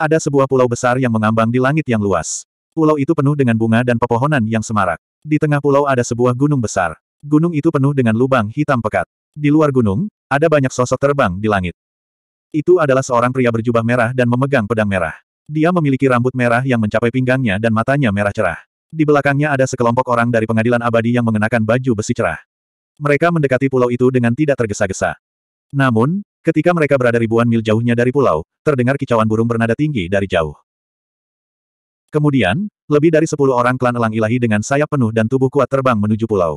Ada sebuah pulau besar yang mengambang di langit yang luas. Pulau itu penuh dengan bunga dan pepohonan yang semarak. Di tengah pulau ada sebuah gunung besar. Gunung itu penuh dengan lubang hitam pekat. Di luar gunung, ada banyak sosok terbang di langit. Itu adalah seorang pria berjubah merah dan memegang pedang merah. Dia memiliki rambut merah yang mencapai pinggangnya dan matanya merah cerah. Di belakangnya ada sekelompok orang dari pengadilan abadi yang mengenakan baju besi cerah. Mereka mendekati pulau itu dengan tidak tergesa-gesa. Namun, Ketika mereka berada ribuan mil jauhnya dari pulau, terdengar kicauan burung bernada tinggi dari jauh. Kemudian, lebih dari sepuluh orang klan elang ilahi dengan sayap penuh dan tubuh kuat terbang menuju pulau.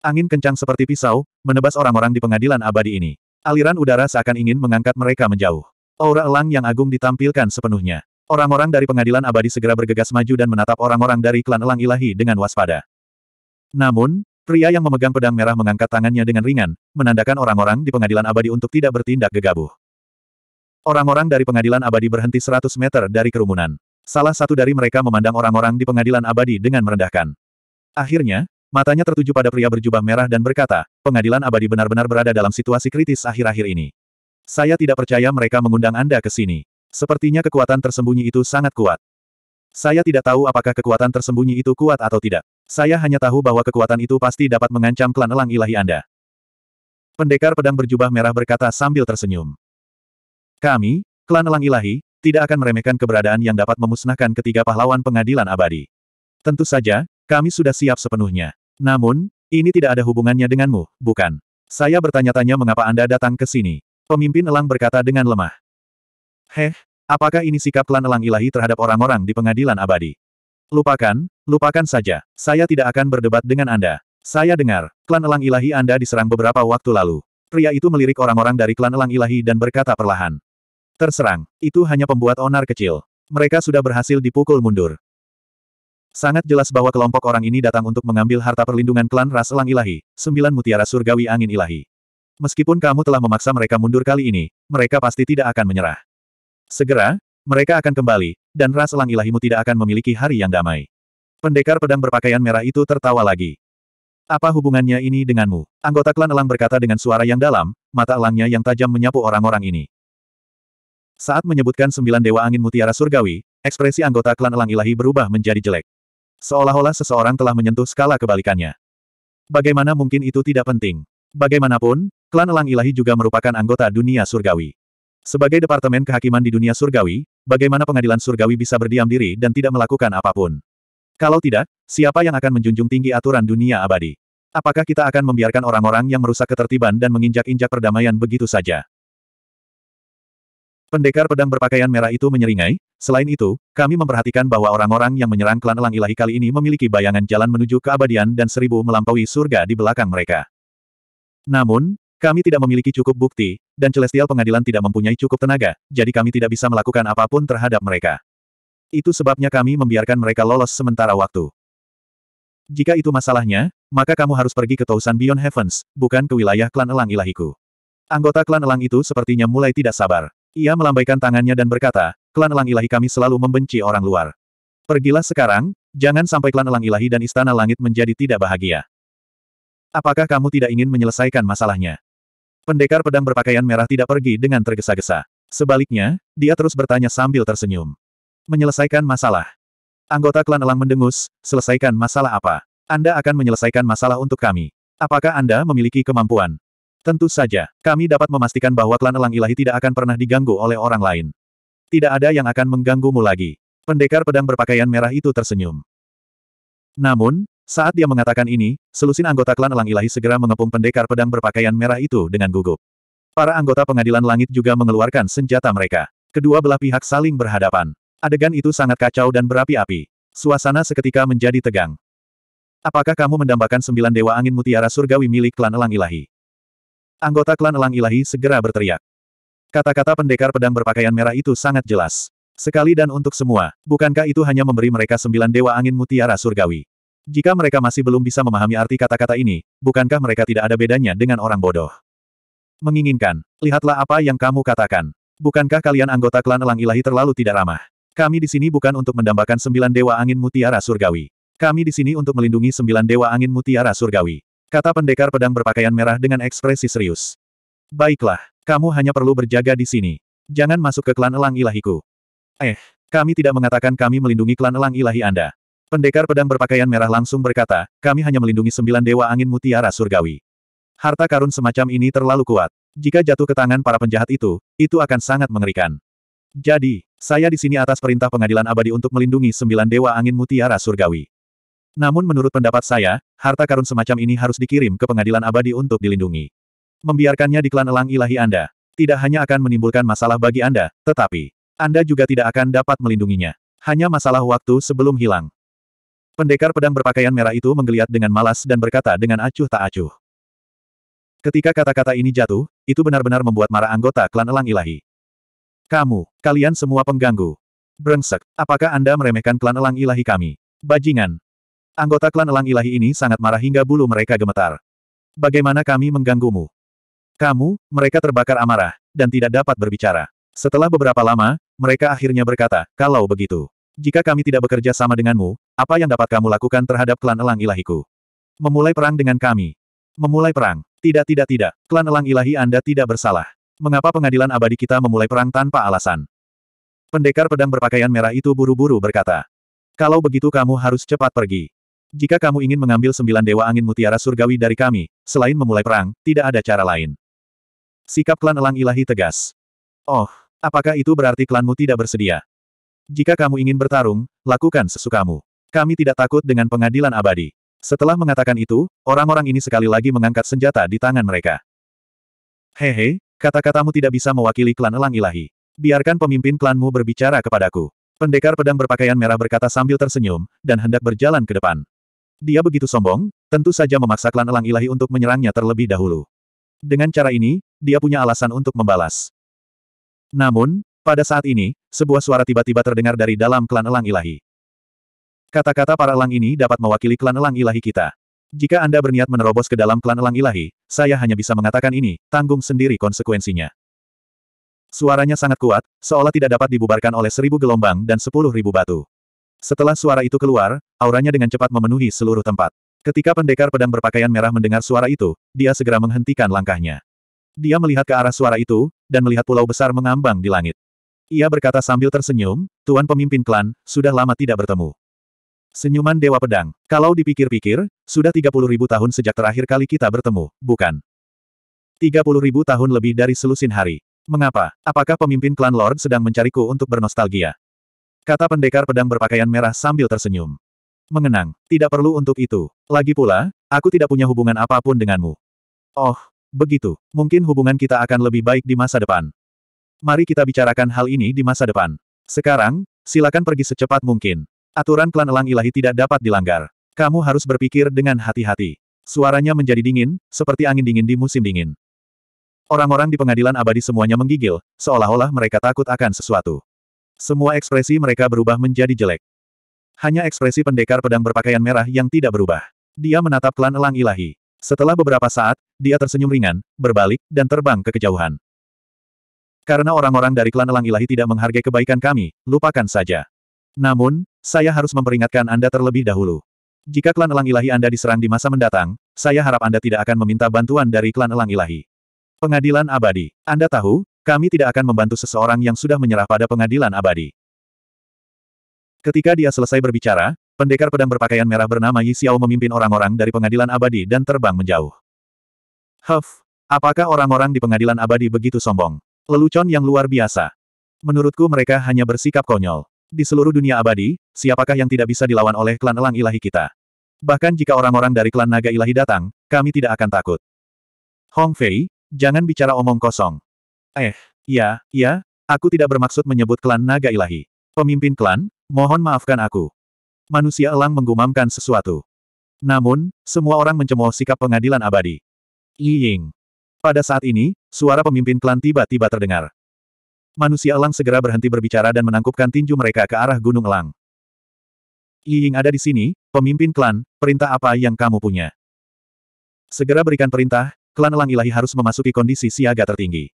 Angin kencang seperti pisau, menebas orang-orang di pengadilan abadi ini. Aliran udara seakan ingin mengangkat mereka menjauh. Aura elang yang agung ditampilkan sepenuhnya. Orang-orang dari pengadilan abadi segera bergegas maju dan menatap orang-orang dari klan elang ilahi dengan waspada. Namun, Pria yang memegang pedang merah mengangkat tangannya dengan ringan, menandakan orang-orang di pengadilan abadi untuk tidak bertindak gegabah. Orang-orang dari pengadilan abadi berhenti 100 meter dari kerumunan. Salah satu dari mereka memandang orang-orang di pengadilan abadi dengan merendahkan. Akhirnya, matanya tertuju pada pria berjubah merah dan berkata, pengadilan abadi benar-benar berada dalam situasi kritis akhir-akhir ini. Saya tidak percaya mereka mengundang Anda ke sini. Sepertinya kekuatan tersembunyi itu sangat kuat. Saya tidak tahu apakah kekuatan tersembunyi itu kuat atau tidak. Saya hanya tahu bahwa kekuatan itu pasti dapat mengancam klan elang ilahi Anda. Pendekar pedang berjubah merah berkata sambil tersenyum. Kami, klan elang ilahi, tidak akan meremehkan keberadaan yang dapat memusnahkan ketiga pahlawan pengadilan abadi. Tentu saja, kami sudah siap sepenuhnya. Namun, ini tidak ada hubungannya denganmu, bukan? Saya bertanya-tanya mengapa Anda datang ke sini. Pemimpin elang berkata dengan lemah. Heh, apakah ini sikap klan elang ilahi terhadap orang-orang di pengadilan abadi? Lupakan, lupakan saja. Saya tidak akan berdebat dengan Anda. Saya dengar, klan elang ilahi Anda diserang beberapa waktu lalu. Pria itu melirik orang-orang dari klan elang ilahi dan berkata perlahan. Terserang, itu hanya pembuat onar kecil. Mereka sudah berhasil dipukul mundur. Sangat jelas bahwa kelompok orang ini datang untuk mengambil harta perlindungan klan ras elang ilahi, sembilan mutiara surgawi angin ilahi. Meskipun kamu telah memaksa mereka mundur kali ini, mereka pasti tidak akan menyerah. Segera, mereka akan kembali, dan ras elang ilahimu tidak akan memiliki hari yang damai. Pendekar pedang berpakaian merah itu tertawa lagi. Apa hubungannya ini denganmu? Anggota klan elang berkata dengan suara yang dalam, mata elangnya yang tajam menyapu orang-orang ini. Saat menyebutkan sembilan dewa angin mutiara surgawi, ekspresi anggota klan elang ilahi berubah menjadi jelek. Seolah-olah seseorang telah menyentuh skala kebalikannya. Bagaimana mungkin itu tidak penting? Bagaimanapun, klan elang ilahi juga merupakan anggota dunia surgawi. Sebagai Departemen Kehakiman di dunia surgawi, bagaimana pengadilan surgawi bisa berdiam diri dan tidak melakukan apapun? Kalau tidak, siapa yang akan menjunjung tinggi aturan dunia abadi? Apakah kita akan membiarkan orang-orang yang merusak ketertiban dan menginjak-injak perdamaian begitu saja? Pendekar pedang berpakaian merah itu menyeringai, selain itu, kami memperhatikan bahwa orang-orang yang menyerang klan elang ilahi kali ini memiliki bayangan jalan menuju keabadian dan seribu melampaui surga di belakang mereka. Namun, kami tidak memiliki cukup bukti, dan celestial pengadilan tidak mempunyai cukup tenaga, jadi kami tidak bisa melakukan apapun terhadap mereka. Itu sebabnya kami membiarkan mereka lolos sementara waktu. Jika itu masalahnya, maka kamu harus pergi ke Tausan Beyond Heavens, bukan ke wilayah klan elang ilahiku. Anggota klan elang itu sepertinya mulai tidak sabar. Ia melambaikan tangannya dan berkata, klan elang ilahi kami selalu membenci orang luar. Pergilah sekarang, jangan sampai klan elang ilahi dan istana langit menjadi tidak bahagia. Apakah kamu tidak ingin menyelesaikan masalahnya? Pendekar pedang berpakaian merah tidak pergi dengan tergesa-gesa. Sebaliknya, dia terus bertanya sambil tersenyum. Menyelesaikan masalah. Anggota klan Elang mendengus, selesaikan masalah apa? Anda akan menyelesaikan masalah untuk kami. Apakah Anda memiliki kemampuan? Tentu saja, kami dapat memastikan bahwa klan Elang Ilahi tidak akan pernah diganggu oleh orang lain. Tidak ada yang akan mengganggumu lagi. Pendekar pedang berpakaian merah itu tersenyum. Namun, saat dia mengatakan ini, selusin anggota klan Elang Ilahi segera mengepung pendekar pedang berpakaian merah itu dengan gugup. Para anggota pengadilan langit juga mengeluarkan senjata mereka. Kedua belah pihak saling berhadapan. Adegan itu sangat kacau dan berapi-api. Suasana seketika menjadi tegang. Apakah kamu mendambakan sembilan dewa angin mutiara surgawi milik klan Elang Ilahi? Anggota klan Elang Ilahi segera berteriak. Kata-kata pendekar pedang berpakaian merah itu sangat jelas. Sekali dan untuk semua, bukankah itu hanya memberi mereka sembilan dewa angin mutiara surgawi? Jika mereka masih belum bisa memahami arti kata-kata ini, bukankah mereka tidak ada bedanya dengan orang bodoh? Menginginkan, lihatlah apa yang kamu katakan. Bukankah kalian anggota klan elang ilahi terlalu tidak ramah? Kami di sini bukan untuk mendambakan sembilan dewa angin mutiara surgawi. Kami di sini untuk melindungi sembilan dewa angin mutiara surgawi. Kata pendekar pedang berpakaian merah dengan ekspresi serius. Baiklah, kamu hanya perlu berjaga di sini. Jangan masuk ke klan elang ilahiku. Eh, kami tidak mengatakan kami melindungi klan elang ilahi Anda. Pendekar pedang berpakaian merah langsung berkata, kami hanya melindungi sembilan dewa angin mutiara surgawi. Harta karun semacam ini terlalu kuat. Jika jatuh ke tangan para penjahat itu, itu akan sangat mengerikan. Jadi, saya di sini atas perintah pengadilan abadi untuk melindungi sembilan dewa angin mutiara surgawi. Namun menurut pendapat saya, harta karun semacam ini harus dikirim ke pengadilan abadi untuk dilindungi. Membiarkannya di klan elang ilahi Anda, tidak hanya akan menimbulkan masalah bagi Anda, tetapi Anda juga tidak akan dapat melindunginya. Hanya masalah waktu sebelum hilang. Pendekar pedang berpakaian merah itu menggeliat dengan malas dan berkata dengan acuh tak acuh. Ketika kata-kata ini jatuh, itu benar-benar membuat marah anggota klan elang ilahi. Kamu, kalian semua pengganggu. Brengsek, apakah Anda meremehkan klan elang ilahi kami? Bajingan. Anggota klan elang ilahi ini sangat marah hingga bulu mereka gemetar. Bagaimana kami mengganggumu? Kamu, mereka terbakar amarah, dan tidak dapat berbicara. Setelah beberapa lama, mereka akhirnya berkata, kalau begitu. Jika kami tidak bekerja sama denganmu, apa yang dapat kamu lakukan terhadap klan elang ilahiku? Memulai perang dengan kami. Memulai perang. Tidak tidak tidak, klan elang ilahi Anda tidak bersalah. Mengapa pengadilan abadi kita memulai perang tanpa alasan? Pendekar pedang berpakaian merah itu buru-buru berkata. Kalau begitu kamu harus cepat pergi. Jika kamu ingin mengambil sembilan dewa angin mutiara surgawi dari kami, selain memulai perang, tidak ada cara lain. Sikap klan elang ilahi tegas. Oh, apakah itu berarti klanmu tidak bersedia? Jika kamu ingin bertarung, lakukan sesukamu. Kami tidak takut dengan pengadilan abadi. Setelah mengatakan itu, orang-orang ini sekali lagi mengangkat senjata di tangan mereka. Hehe, kata-katamu tidak bisa mewakili klan elang ilahi. Biarkan pemimpin klanmu berbicara kepadaku. Pendekar pedang berpakaian merah berkata sambil tersenyum, dan hendak berjalan ke depan. Dia begitu sombong, tentu saja memaksa klan elang ilahi untuk menyerangnya terlebih dahulu. Dengan cara ini, dia punya alasan untuk membalas. Namun, pada saat ini, sebuah suara tiba-tiba terdengar dari dalam klan elang ilahi. Kata-kata para elang ini dapat mewakili klan elang ilahi kita. Jika Anda berniat menerobos ke dalam klan elang ilahi, saya hanya bisa mengatakan ini, tanggung sendiri konsekuensinya. Suaranya sangat kuat, seolah tidak dapat dibubarkan oleh seribu gelombang dan sepuluh ribu batu. Setelah suara itu keluar, auranya dengan cepat memenuhi seluruh tempat. Ketika pendekar pedang berpakaian merah mendengar suara itu, dia segera menghentikan langkahnya. Dia melihat ke arah suara itu, dan melihat pulau besar mengambang di langit. Ia berkata sambil tersenyum, Tuan Pemimpin Klan, sudah lama tidak bertemu. Senyuman Dewa Pedang. Kalau dipikir-pikir, sudah 30 ribu tahun sejak terakhir kali kita bertemu, bukan? 30 ribu tahun lebih dari selusin hari. Mengapa? Apakah pemimpin klan Lord sedang mencariku untuk bernostalgia? Kata pendekar pedang berpakaian merah sambil tersenyum. Mengenang, tidak perlu untuk itu. Lagi pula, aku tidak punya hubungan apapun denganmu. Oh, begitu. Mungkin hubungan kita akan lebih baik di masa depan. Mari kita bicarakan hal ini di masa depan. Sekarang, silakan pergi secepat mungkin. Aturan klan elang ilahi tidak dapat dilanggar. Kamu harus berpikir dengan hati-hati. Suaranya menjadi dingin, seperti angin dingin di musim dingin. Orang-orang di pengadilan abadi semuanya menggigil, seolah-olah mereka takut akan sesuatu. Semua ekspresi mereka berubah menjadi jelek. Hanya ekspresi pendekar pedang berpakaian merah yang tidak berubah. Dia menatap klan elang ilahi. Setelah beberapa saat, dia tersenyum ringan, berbalik, dan terbang ke kejauhan. Karena orang-orang dari klan elang ilahi tidak menghargai kebaikan kami, lupakan saja. Namun, saya harus memperingatkan Anda terlebih dahulu. Jika klan elang ilahi Anda diserang di masa mendatang, saya harap Anda tidak akan meminta bantuan dari klan elang ilahi. Pengadilan abadi. Anda tahu, kami tidak akan membantu seseorang yang sudah menyerah pada pengadilan abadi. Ketika dia selesai berbicara, pendekar pedang berpakaian merah bernama Yi Xiao memimpin orang-orang dari pengadilan abadi dan terbang menjauh. Huff, apakah orang-orang di pengadilan abadi begitu sombong? Lelucon yang luar biasa. Menurutku mereka hanya bersikap konyol. Di seluruh dunia abadi, siapakah yang tidak bisa dilawan oleh klan elang ilahi kita? Bahkan jika orang-orang dari klan naga ilahi datang, kami tidak akan takut. Hong Fei, jangan bicara omong kosong. Eh, ya, ya, aku tidak bermaksud menyebut klan naga ilahi. Pemimpin klan, mohon maafkan aku. Manusia elang menggumamkan sesuatu. Namun, semua orang mencemooh sikap pengadilan abadi. Li Ying. Pada saat ini, suara pemimpin klan tiba-tiba terdengar. Manusia elang segera berhenti berbicara dan menangkupkan tinju mereka ke arah gunung elang. Ying ada di sini, pemimpin klan, perintah apa yang kamu punya? Segera berikan perintah, klan elang ilahi harus memasuki kondisi siaga tertinggi.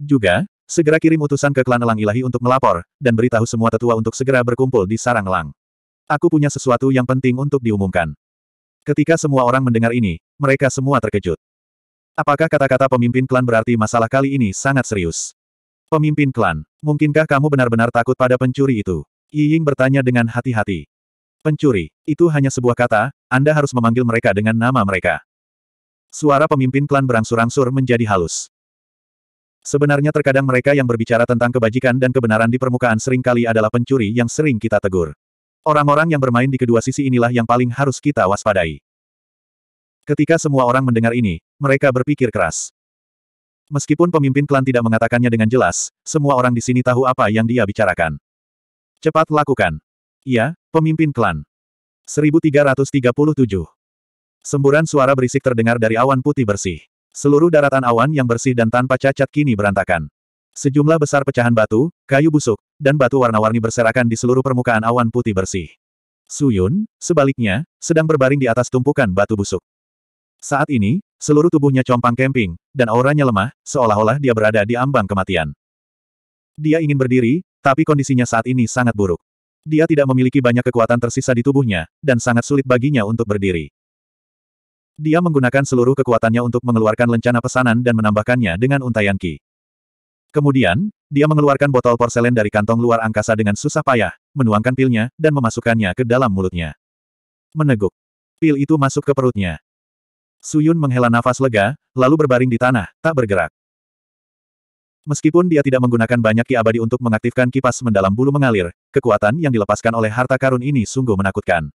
Juga, segera kirim utusan ke klan elang ilahi untuk melapor, dan beritahu semua tetua untuk segera berkumpul di sarang elang. Aku punya sesuatu yang penting untuk diumumkan. Ketika semua orang mendengar ini, mereka semua terkejut. Apakah kata-kata pemimpin klan berarti masalah kali ini sangat serius? Pemimpin klan, mungkinkah kamu benar-benar takut pada pencuri itu? Yiying bertanya dengan hati-hati. Pencuri, itu hanya sebuah kata, Anda harus memanggil mereka dengan nama mereka. Suara pemimpin klan berangsur-angsur menjadi halus. Sebenarnya terkadang mereka yang berbicara tentang kebajikan dan kebenaran di permukaan seringkali adalah pencuri yang sering kita tegur. Orang-orang yang bermain di kedua sisi inilah yang paling harus kita waspadai. Ketika semua orang mendengar ini, mereka berpikir keras. Meskipun pemimpin klan tidak mengatakannya dengan jelas, semua orang di sini tahu apa yang dia bicarakan. Cepat lakukan. Iya, pemimpin klan. 1337. Semburan suara berisik terdengar dari awan putih bersih. Seluruh daratan awan yang bersih dan tanpa cacat kini berantakan. Sejumlah besar pecahan batu, kayu busuk, dan batu warna-warni berserakan di seluruh permukaan awan putih bersih. Suyun, sebaliknya, sedang berbaring di atas tumpukan batu busuk. Saat ini, seluruh tubuhnya compang kemping, dan auranya lemah, seolah-olah dia berada di ambang kematian. Dia ingin berdiri, tapi kondisinya saat ini sangat buruk. Dia tidak memiliki banyak kekuatan tersisa di tubuhnya, dan sangat sulit baginya untuk berdiri. Dia menggunakan seluruh kekuatannya untuk mengeluarkan lencana pesanan dan menambahkannya dengan untayan ki. Kemudian, dia mengeluarkan botol porselen dari kantong luar angkasa dengan susah payah, menuangkan pilnya, dan memasukkannya ke dalam mulutnya. Meneguk. Pil itu masuk ke perutnya. Suyun menghela nafas lega, lalu berbaring di tanah, tak bergerak. Meskipun dia tidak menggunakan banyak ki abadi untuk mengaktifkan kipas mendalam bulu mengalir, kekuatan yang dilepaskan oleh harta karun ini sungguh menakutkan.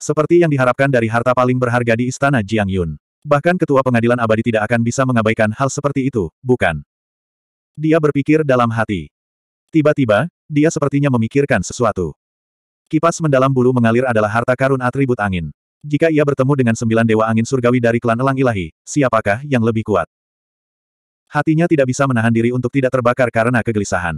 Seperti yang diharapkan dari harta paling berharga di istana Jiang Yun. Bahkan ketua pengadilan abadi tidak akan bisa mengabaikan hal seperti itu, bukan? Dia berpikir dalam hati. Tiba-tiba, dia sepertinya memikirkan sesuatu. Kipas mendalam bulu mengalir adalah harta karun atribut angin. Jika ia bertemu dengan sembilan dewa angin surgawi dari klan elang ilahi, siapakah yang lebih kuat? Hatinya tidak bisa menahan diri untuk tidak terbakar karena kegelisahan.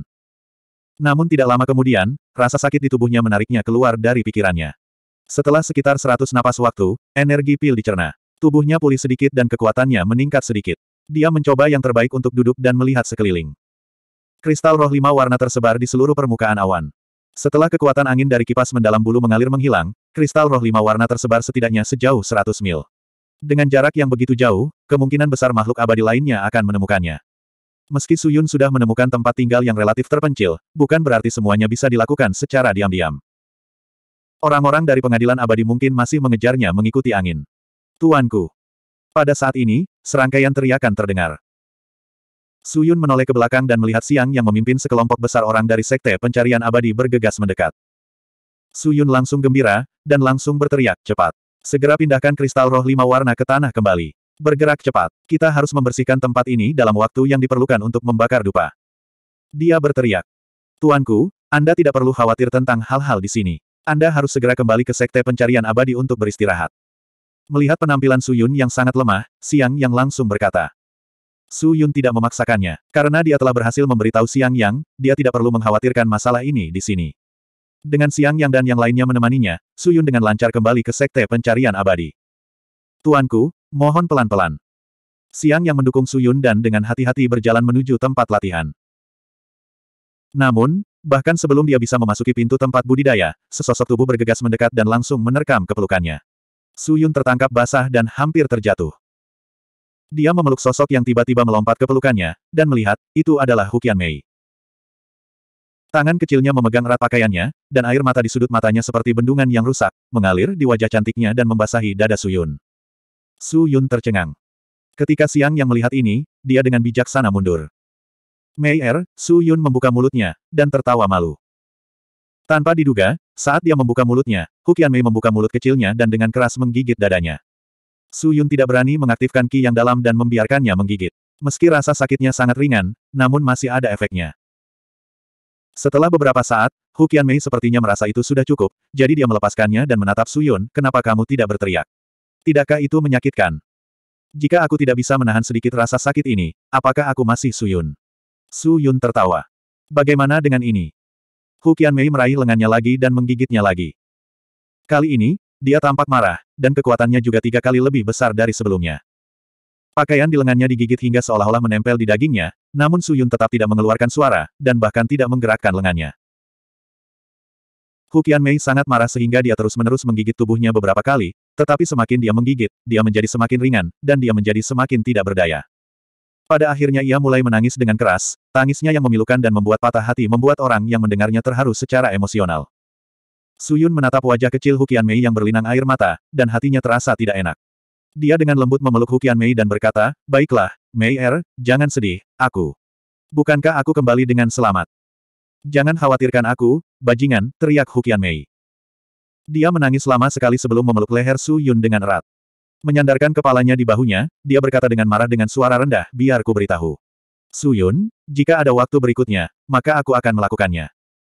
Namun tidak lama kemudian, rasa sakit di tubuhnya menariknya keluar dari pikirannya. Setelah sekitar seratus napas waktu, energi pil dicerna. Tubuhnya pulih sedikit dan kekuatannya meningkat sedikit. Dia mencoba yang terbaik untuk duduk dan melihat sekeliling. Kristal roh lima warna tersebar di seluruh permukaan awan. Setelah kekuatan angin dari kipas mendalam bulu mengalir menghilang, kristal roh lima warna tersebar setidaknya sejauh 100 mil. Dengan jarak yang begitu jauh, kemungkinan besar makhluk abadi lainnya akan menemukannya. Meski Suyun sudah menemukan tempat tinggal yang relatif terpencil, bukan berarti semuanya bisa dilakukan secara diam-diam. Orang-orang dari pengadilan abadi mungkin masih mengejarnya mengikuti angin. Tuanku. Pada saat ini, serangkaian teriakan terdengar. Suyun menoleh ke belakang dan melihat Siang yang memimpin sekelompok besar orang dari Sekte Pencarian Abadi bergegas mendekat. Suyun langsung gembira, dan langsung berteriak, cepat. Segera pindahkan kristal roh lima warna ke tanah kembali. Bergerak cepat. Kita harus membersihkan tempat ini dalam waktu yang diperlukan untuk membakar dupa. Dia berteriak. Tuanku, Anda tidak perlu khawatir tentang hal-hal di sini. Anda harus segera kembali ke Sekte Pencarian Abadi untuk beristirahat. Melihat penampilan Suyun yang sangat lemah, Siang Yang langsung berkata. Suyun tidak memaksakannya, karena dia telah berhasil memberitahu Siang Yang, dia tidak perlu mengkhawatirkan masalah ini di sini. Dengan Siang Yang dan yang lainnya menemaninya, Suyun dengan lancar kembali ke Sekte Pencarian Abadi. Tuanku, mohon pelan-pelan. Siang Yang mendukung Suyun dan dengan hati-hati berjalan menuju tempat latihan. Namun, bahkan sebelum dia bisa memasuki pintu tempat budidaya, sesosok tubuh bergegas mendekat dan langsung menerkam kepelukannya. Suyun tertangkap basah dan hampir terjatuh. Dia memeluk sosok yang tiba-tiba melompat ke pelukannya, dan melihat, itu adalah Hukian Mei. Tangan kecilnya memegang erat pakaiannya, dan air mata di sudut matanya seperti bendungan yang rusak, mengalir di wajah cantiknya dan membasahi dada Suyun. Suyun tercengang. Ketika Siang yang melihat ini, dia dengan bijaksana mundur. Mei Er, Suyun membuka mulutnya, dan tertawa malu. Tanpa diduga, saat dia membuka mulutnya, Hukian Mei membuka mulut kecilnya dan dengan keras menggigit dadanya. Suyun tidak berani mengaktifkan ki yang dalam dan membiarkannya menggigit. Meski rasa sakitnya sangat ringan, namun masih ada efeknya. Setelah beberapa saat, Hu Mei sepertinya merasa itu sudah cukup, jadi dia melepaskannya dan menatap Suyun, kenapa kamu tidak berteriak? Tidakkah itu menyakitkan? Jika aku tidak bisa menahan sedikit rasa sakit ini, apakah aku masih Suyun? Suyun tertawa. Bagaimana dengan ini? Hu Qianmei meraih lengannya lagi dan menggigitnya lagi. Kali ini, dia tampak marah, dan kekuatannya juga tiga kali lebih besar dari sebelumnya. Pakaian di lengannya digigit hingga seolah-olah menempel di dagingnya, namun Suyun tetap tidak mengeluarkan suara, dan bahkan tidak menggerakkan lengannya. Hukian Mei sangat marah sehingga dia terus-menerus menggigit tubuhnya beberapa kali, tetapi semakin dia menggigit, dia menjadi semakin ringan, dan dia menjadi semakin tidak berdaya. Pada akhirnya ia mulai menangis dengan keras, tangisnya yang memilukan dan membuat patah hati membuat orang yang mendengarnya terharu secara emosional. Suyun menatap wajah kecil Hukian Mei yang berlinang air mata, dan hatinya terasa tidak enak. Dia dengan lembut memeluk Hukian Mei dan berkata, Baiklah, Mei Er, jangan sedih, aku. Bukankah aku kembali dengan selamat? Jangan khawatirkan aku, bajingan, teriak Hukian Mei. Dia menangis lama sekali sebelum memeluk leher Su Yun dengan erat. Menyandarkan kepalanya di bahunya, dia berkata dengan marah dengan suara rendah, biar ku beritahu. Su Yun, jika ada waktu berikutnya, maka aku akan melakukannya.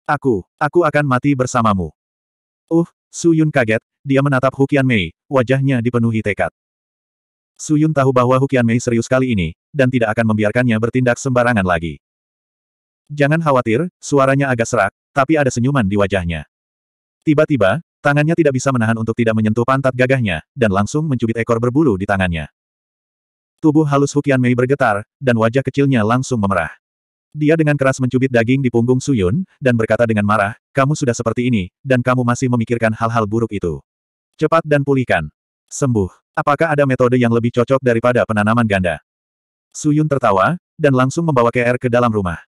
Aku, aku akan mati bersamamu. Uh, Su Yun kaget, dia menatap Hukian Mei, wajahnya dipenuhi tekad. Suyun tahu bahwa Hukian Mei serius kali ini, dan tidak akan membiarkannya bertindak sembarangan lagi. Jangan khawatir, suaranya agak serak, tapi ada senyuman di wajahnya. Tiba-tiba, tangannya tidak bisa menahan untuk tidak menyentuh pantat gagahnya, dan langsung mencubit ekor berbulu di tangannya. Tubuh halus Hukian Mei bergetar, dan wajah kecilnya langsung memerah. Dia dengan keras mencubit daging di punggung Suyun, dan berkata dengan marah, kamu sudah seperti ini, dan kamu masih memikirkan hal-hal buruk itu. Cepat dan pulihkan. Sembuh. Apakah ada metode yang lebih cocok daripada penanaman ganda? Suyun tertawa, dan langsung membawa KR ke dalam rumah.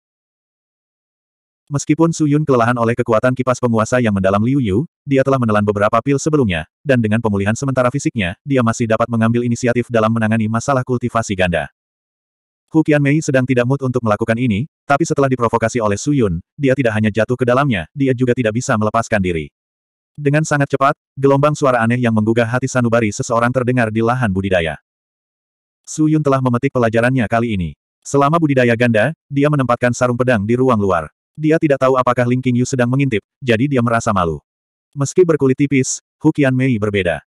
Meskipun Suyun kelelahan oleh kekuatan kipas penguasa yang mendalam Liu Yu, dia telah menelan beberapa pil sebelumnya, dan dengan pemulihan sementara fisiknya, dia masih dapat mengambil inisiatif dalam menangani masalah kultivasi ganda. Hu Mei sedang tidak mood untuk melakukan ini, tapi setelah diprovokasi oleh Suyun, dia tidak hanya jatuh ke dalamnya, dia juga tidak bisa melepaskan diri. Dengan sangat cepat, gelombang suara aneh yang menggugah hati sanubari seseorang terdengar di lahan budidaya. Su Yun telah memetik pelajarannya kali ini. Selama budidaya ganda, dia menempatkan sarung pedang di ruang luar. Dia tidak tahu apakah Ling Qingyu sedang mengintip, jadi dia merasa malu. Meski berkulit tipis, Hukian Mei berbeda.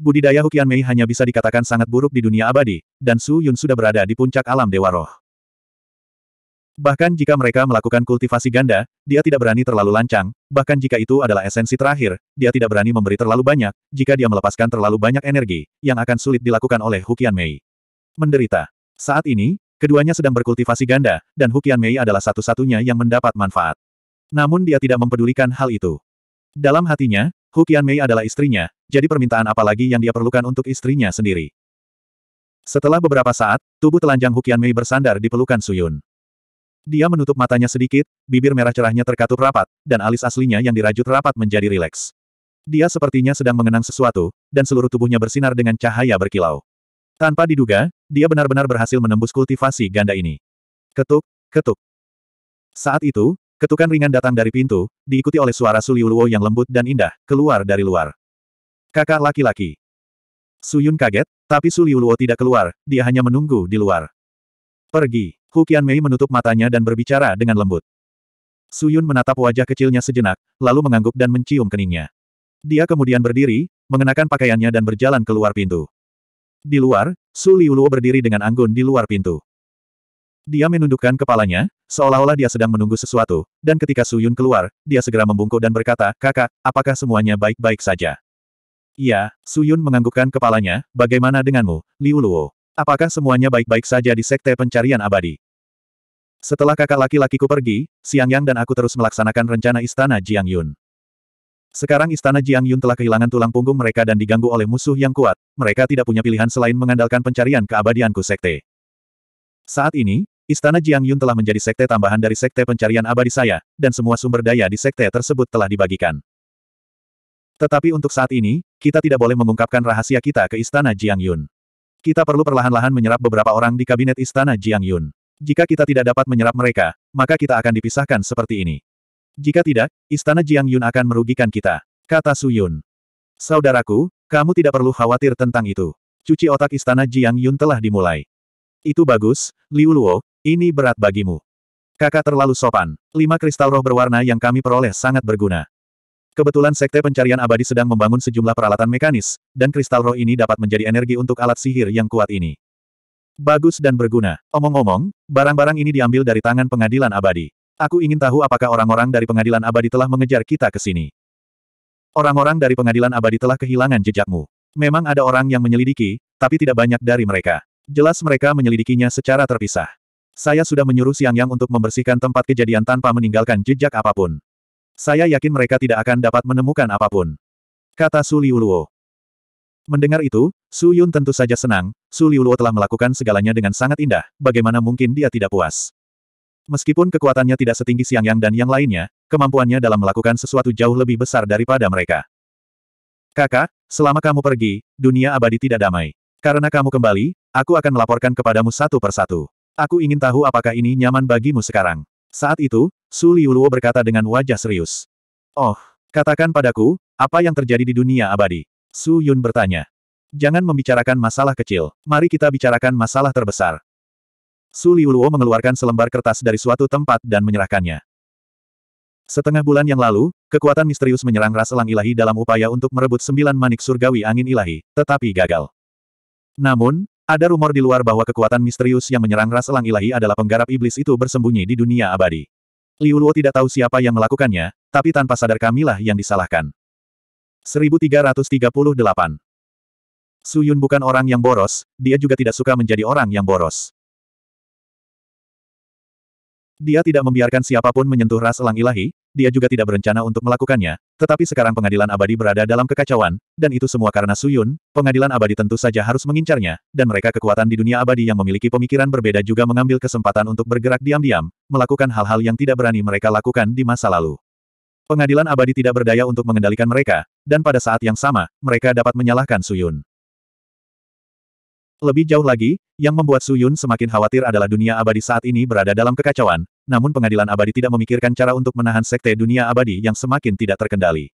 Budidaya Hukian Mei hanya bisa dikatakan sangat buruk di dunia abadi, dan Su Yun sudah berada di puncak alam Dewa Roh. Bahkan jika mereka melakukan kultivasi ganda, dia tidak berani terlalu lancang, bahkan jika itu adalah esensi terakhir, dia tidak berani memberi terlalu banyak, jika dia melepaskan terlalu banyak energi, yang akan sulit dilakukan oleh Hukian Mei. Menderita. Saat ini, keduanya sedang berkultivasi ganda, dan Hukian Mei adalah satu-satunya yang mendapat manfaat. Namun dia tidak mempedulikan hal itu. Dalam hatinya, Hukian Mei adalah istrinya, jadi permintaan apa lagi yang dia perlukan untuk istrinya sendiri. Setelah beberapa saat, tubuh telanjang Hukian Mei bersandar di pelukan Suyun. Dia menutup matanya sedikit, bibir merah cerahnya terkatup rapat, dan alis aslinya yang dirajut rapat menjadi rileks. Dia sepertinya sedang mengenang sesuatu, dan seluruh tubuhnya bersinar dengan cahaya berkilau. Tanpa diduga, dia benar-benar berhasil menembus kultivasi ganda ini. Ketuk, ketuk. Saat itu, ketukan ringan datang dari pintu, diikuti oleh suara Suliuluo yang lembut dan indah, keluar dari luar. Kakak laki-laki. Suyun kaget, tapi Suliuluo tidak keluar, dia hanya menunggu di luar. Pergi. Hu Mei menutup matanya dan berbicara dengan lembut. Suyun menatap wajah kecilnya sejenak, lalu mengangguk dan mencium keningnya. Dia kemudian berdiri, mengenakan pakaiannya dan berjalan keluar pintu. Di luar, Su Liuluo berdiri dengan anggun di luar pintu. Dia menundukkan kepalanya, seolah-olah dia sedang menunggu sesuatu, dan ketika Su Yun keluar, dia segera membungkuk dan berkata, Kakak, apakah semuanya baik-baik saja? Iya, Yun menganggukkan kepalanya, bagaimana denganmu, Liuluo? Apakah semuanya baik-baik saja di Sekte Pencarian Abadi? Setelah kakak laki-lakiku pergi, Siang Yang dan aku terus melaksanakan rencana Istana Jiang Yun. Sekarang Istana Jiang Yun telah kehilangan tulang punggung mereka dan diganggu oleh musuh yang kuat, mereka tidak punya pilihan selain mengandalkan pencarian keabadianku Sekte. Saat ini, Istana Jiang Yun telah menjadi Sekte tambahan dari Sekte Pencarian Abadi saya, dan semua sumber daya di Sekte tersebut telah dibagikan. Tetapi untuk saat ini, kita tidak boleh mengungkapkan rahasia kita ke Istana Jiang Yun. Kita perlu perlahan-lahan menyerap beberapa orang di kabinet istana Jiang Yun. Jika kita tidak dapat menyerap mereka, maka kita akan dipisahkan seperti ini. Jika tidak, istana Jiang Yun akan merugikan kita, kata Su Yun. Saudaraku, kamu tidak perlu khawatir tentang itu. Cuci otak istana Jiang Yun telah dimulai. Itu bagus, Liu Luo, ini berat bagimu. Kakak terlalu sopan. Lima kristal roh berwarna yang kami peroleh sangat berguna. Kebetulan Sekte Pencarian Abadi sedang membangun sejumlah peralatan mekanis, dan kristal roh ini dapat menjadi energi untuk alat sihir yang kuat ini. Bagus dan berguna. Omong-omong, barang-barang ini diambil dari tangan pengadilan abadi. Aku ingin tahu apakah orang-orang dari pengadilan abadi telah mengejar kita ke sini. Orang-orang dari pengadilan abadi telah kehilangan jejakmu. Memang ada orang yang menyelidiki, tapi tidak banyak dari mereka. Jelas mereka menyelidikinya secara terpisah. Saya sudah menyuruh Siang Yang untuk membersihkan tempat kejadian tanpa meninggalkan jejak apapun. Saya yakin mereka tidak akan dapat menemukan apapun. Kata Su Liuluo. Mendengar itu, Su Yun tentu saja senang, Su Liuluo telah melakukan segalanya dengan sangat indah, bagaimana mungkin dia tidak puas. Meskipun kekuatannya tidak setinggi Siang Yang dan yang lainnya, kemampuannya dalam melakukan sesuatu jauh lebih besar daripada mereka. Kakak, selama kamu pergi, dunia abadi tidak damai. Karena kamu kembali, aku akan melaporkan kepadamu satu persatu. Aku ingin tahu apakah ini nyaman bagimu sekarang. Saat itu, Su Liuluo berkata dengan wajah serius. Oh, katakan padaku, apa yang terjadi di dunia abadi? Su Yun bertanya. Jangan membicarakan masalah kecil, mari kita bicarakan masalah terbesar. Su Liuluo mengeluarkan selembar kertas dari suatu tempat dan menyerahkannya. Setengah bulan yang lalu, kekuatan misterius menyerang ras elang ilahi dalam upaya untuk merebut sembilan manik surgawi angin ilahi, tetapi gagal. Namun, ada rumor di luar bahwa kekuatan misterius yang menyerang ras elang ilahi adalah penggarap iblis itu bersembunyi di dunia abadi. Liu Luo tidak tahu siapa yang melakukannya, tapi tanpa sadar kamilah yang disalahkan. 1338 Su Yun bukan orang yang boros, dia juga tidak suka menjadi orang yang boros. Dia tidak membiarkan siapapun menyentuh ras elang ilahi, dia juga tidak berencana untuk melakukannya, tetapi sekarang pengadilan abadi berada dalam kekacauan, dan itu semua karena Suyun, pengadilan abadi tentu saja harus mengincarnya, dan mereka kekuatan di dunia abadi yang memiliki pemikiran berbeda juga mengambil kesempatan untuk bergerak diam-diam, melakukan hal-hal yang tidak berani mereka lakukan di masa lalu. Pengadilan abadi tidak berdaya untuk mengendalikan mereka, dan pada saat yang sama, mereka dapat menyalahkan Suyun. Lebih jauh lagi, yang membuat Su Yun semakin khawatir adalah dunia abadi saat ini berada dalam kekacauan, namun pengadilan abadi tidak memikirkan cara untuk menahan sekte dunia abadi yang semakin tidak terkendali.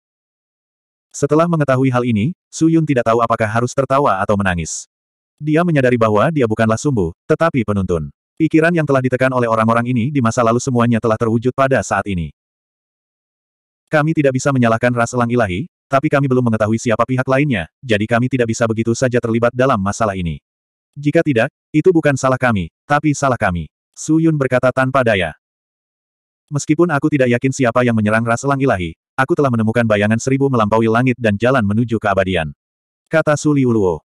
Setelah mengetahui hal ini, Su Yun tidak tahu apakah harus tertawa atau menangis. Dia menyadari bahwa dia bukanlah sumbu, tetapi penuntun. Pikiran yang telah ditekan oleh orang-orang ini di masa lalu semuanya telah terwujud pada saat ini. Kami tidak bisa menyalahkan ras elang ilahi, tapi kami belum mengetahui siapa pihak lainnya, jadi kami tidak bisa begitu saja terlibat dalam masalah ini. Jika tidak, itu bukan salah kami, tapi salah kami. Su Yun berkata tanpa daya. Meskipun aku tidak yakin siapa yang menyerang ras elang ilahi, aku telah menemukan bayangan seribu melampaui langit dan jalan menuju keabadian. Kata Su Liuluo.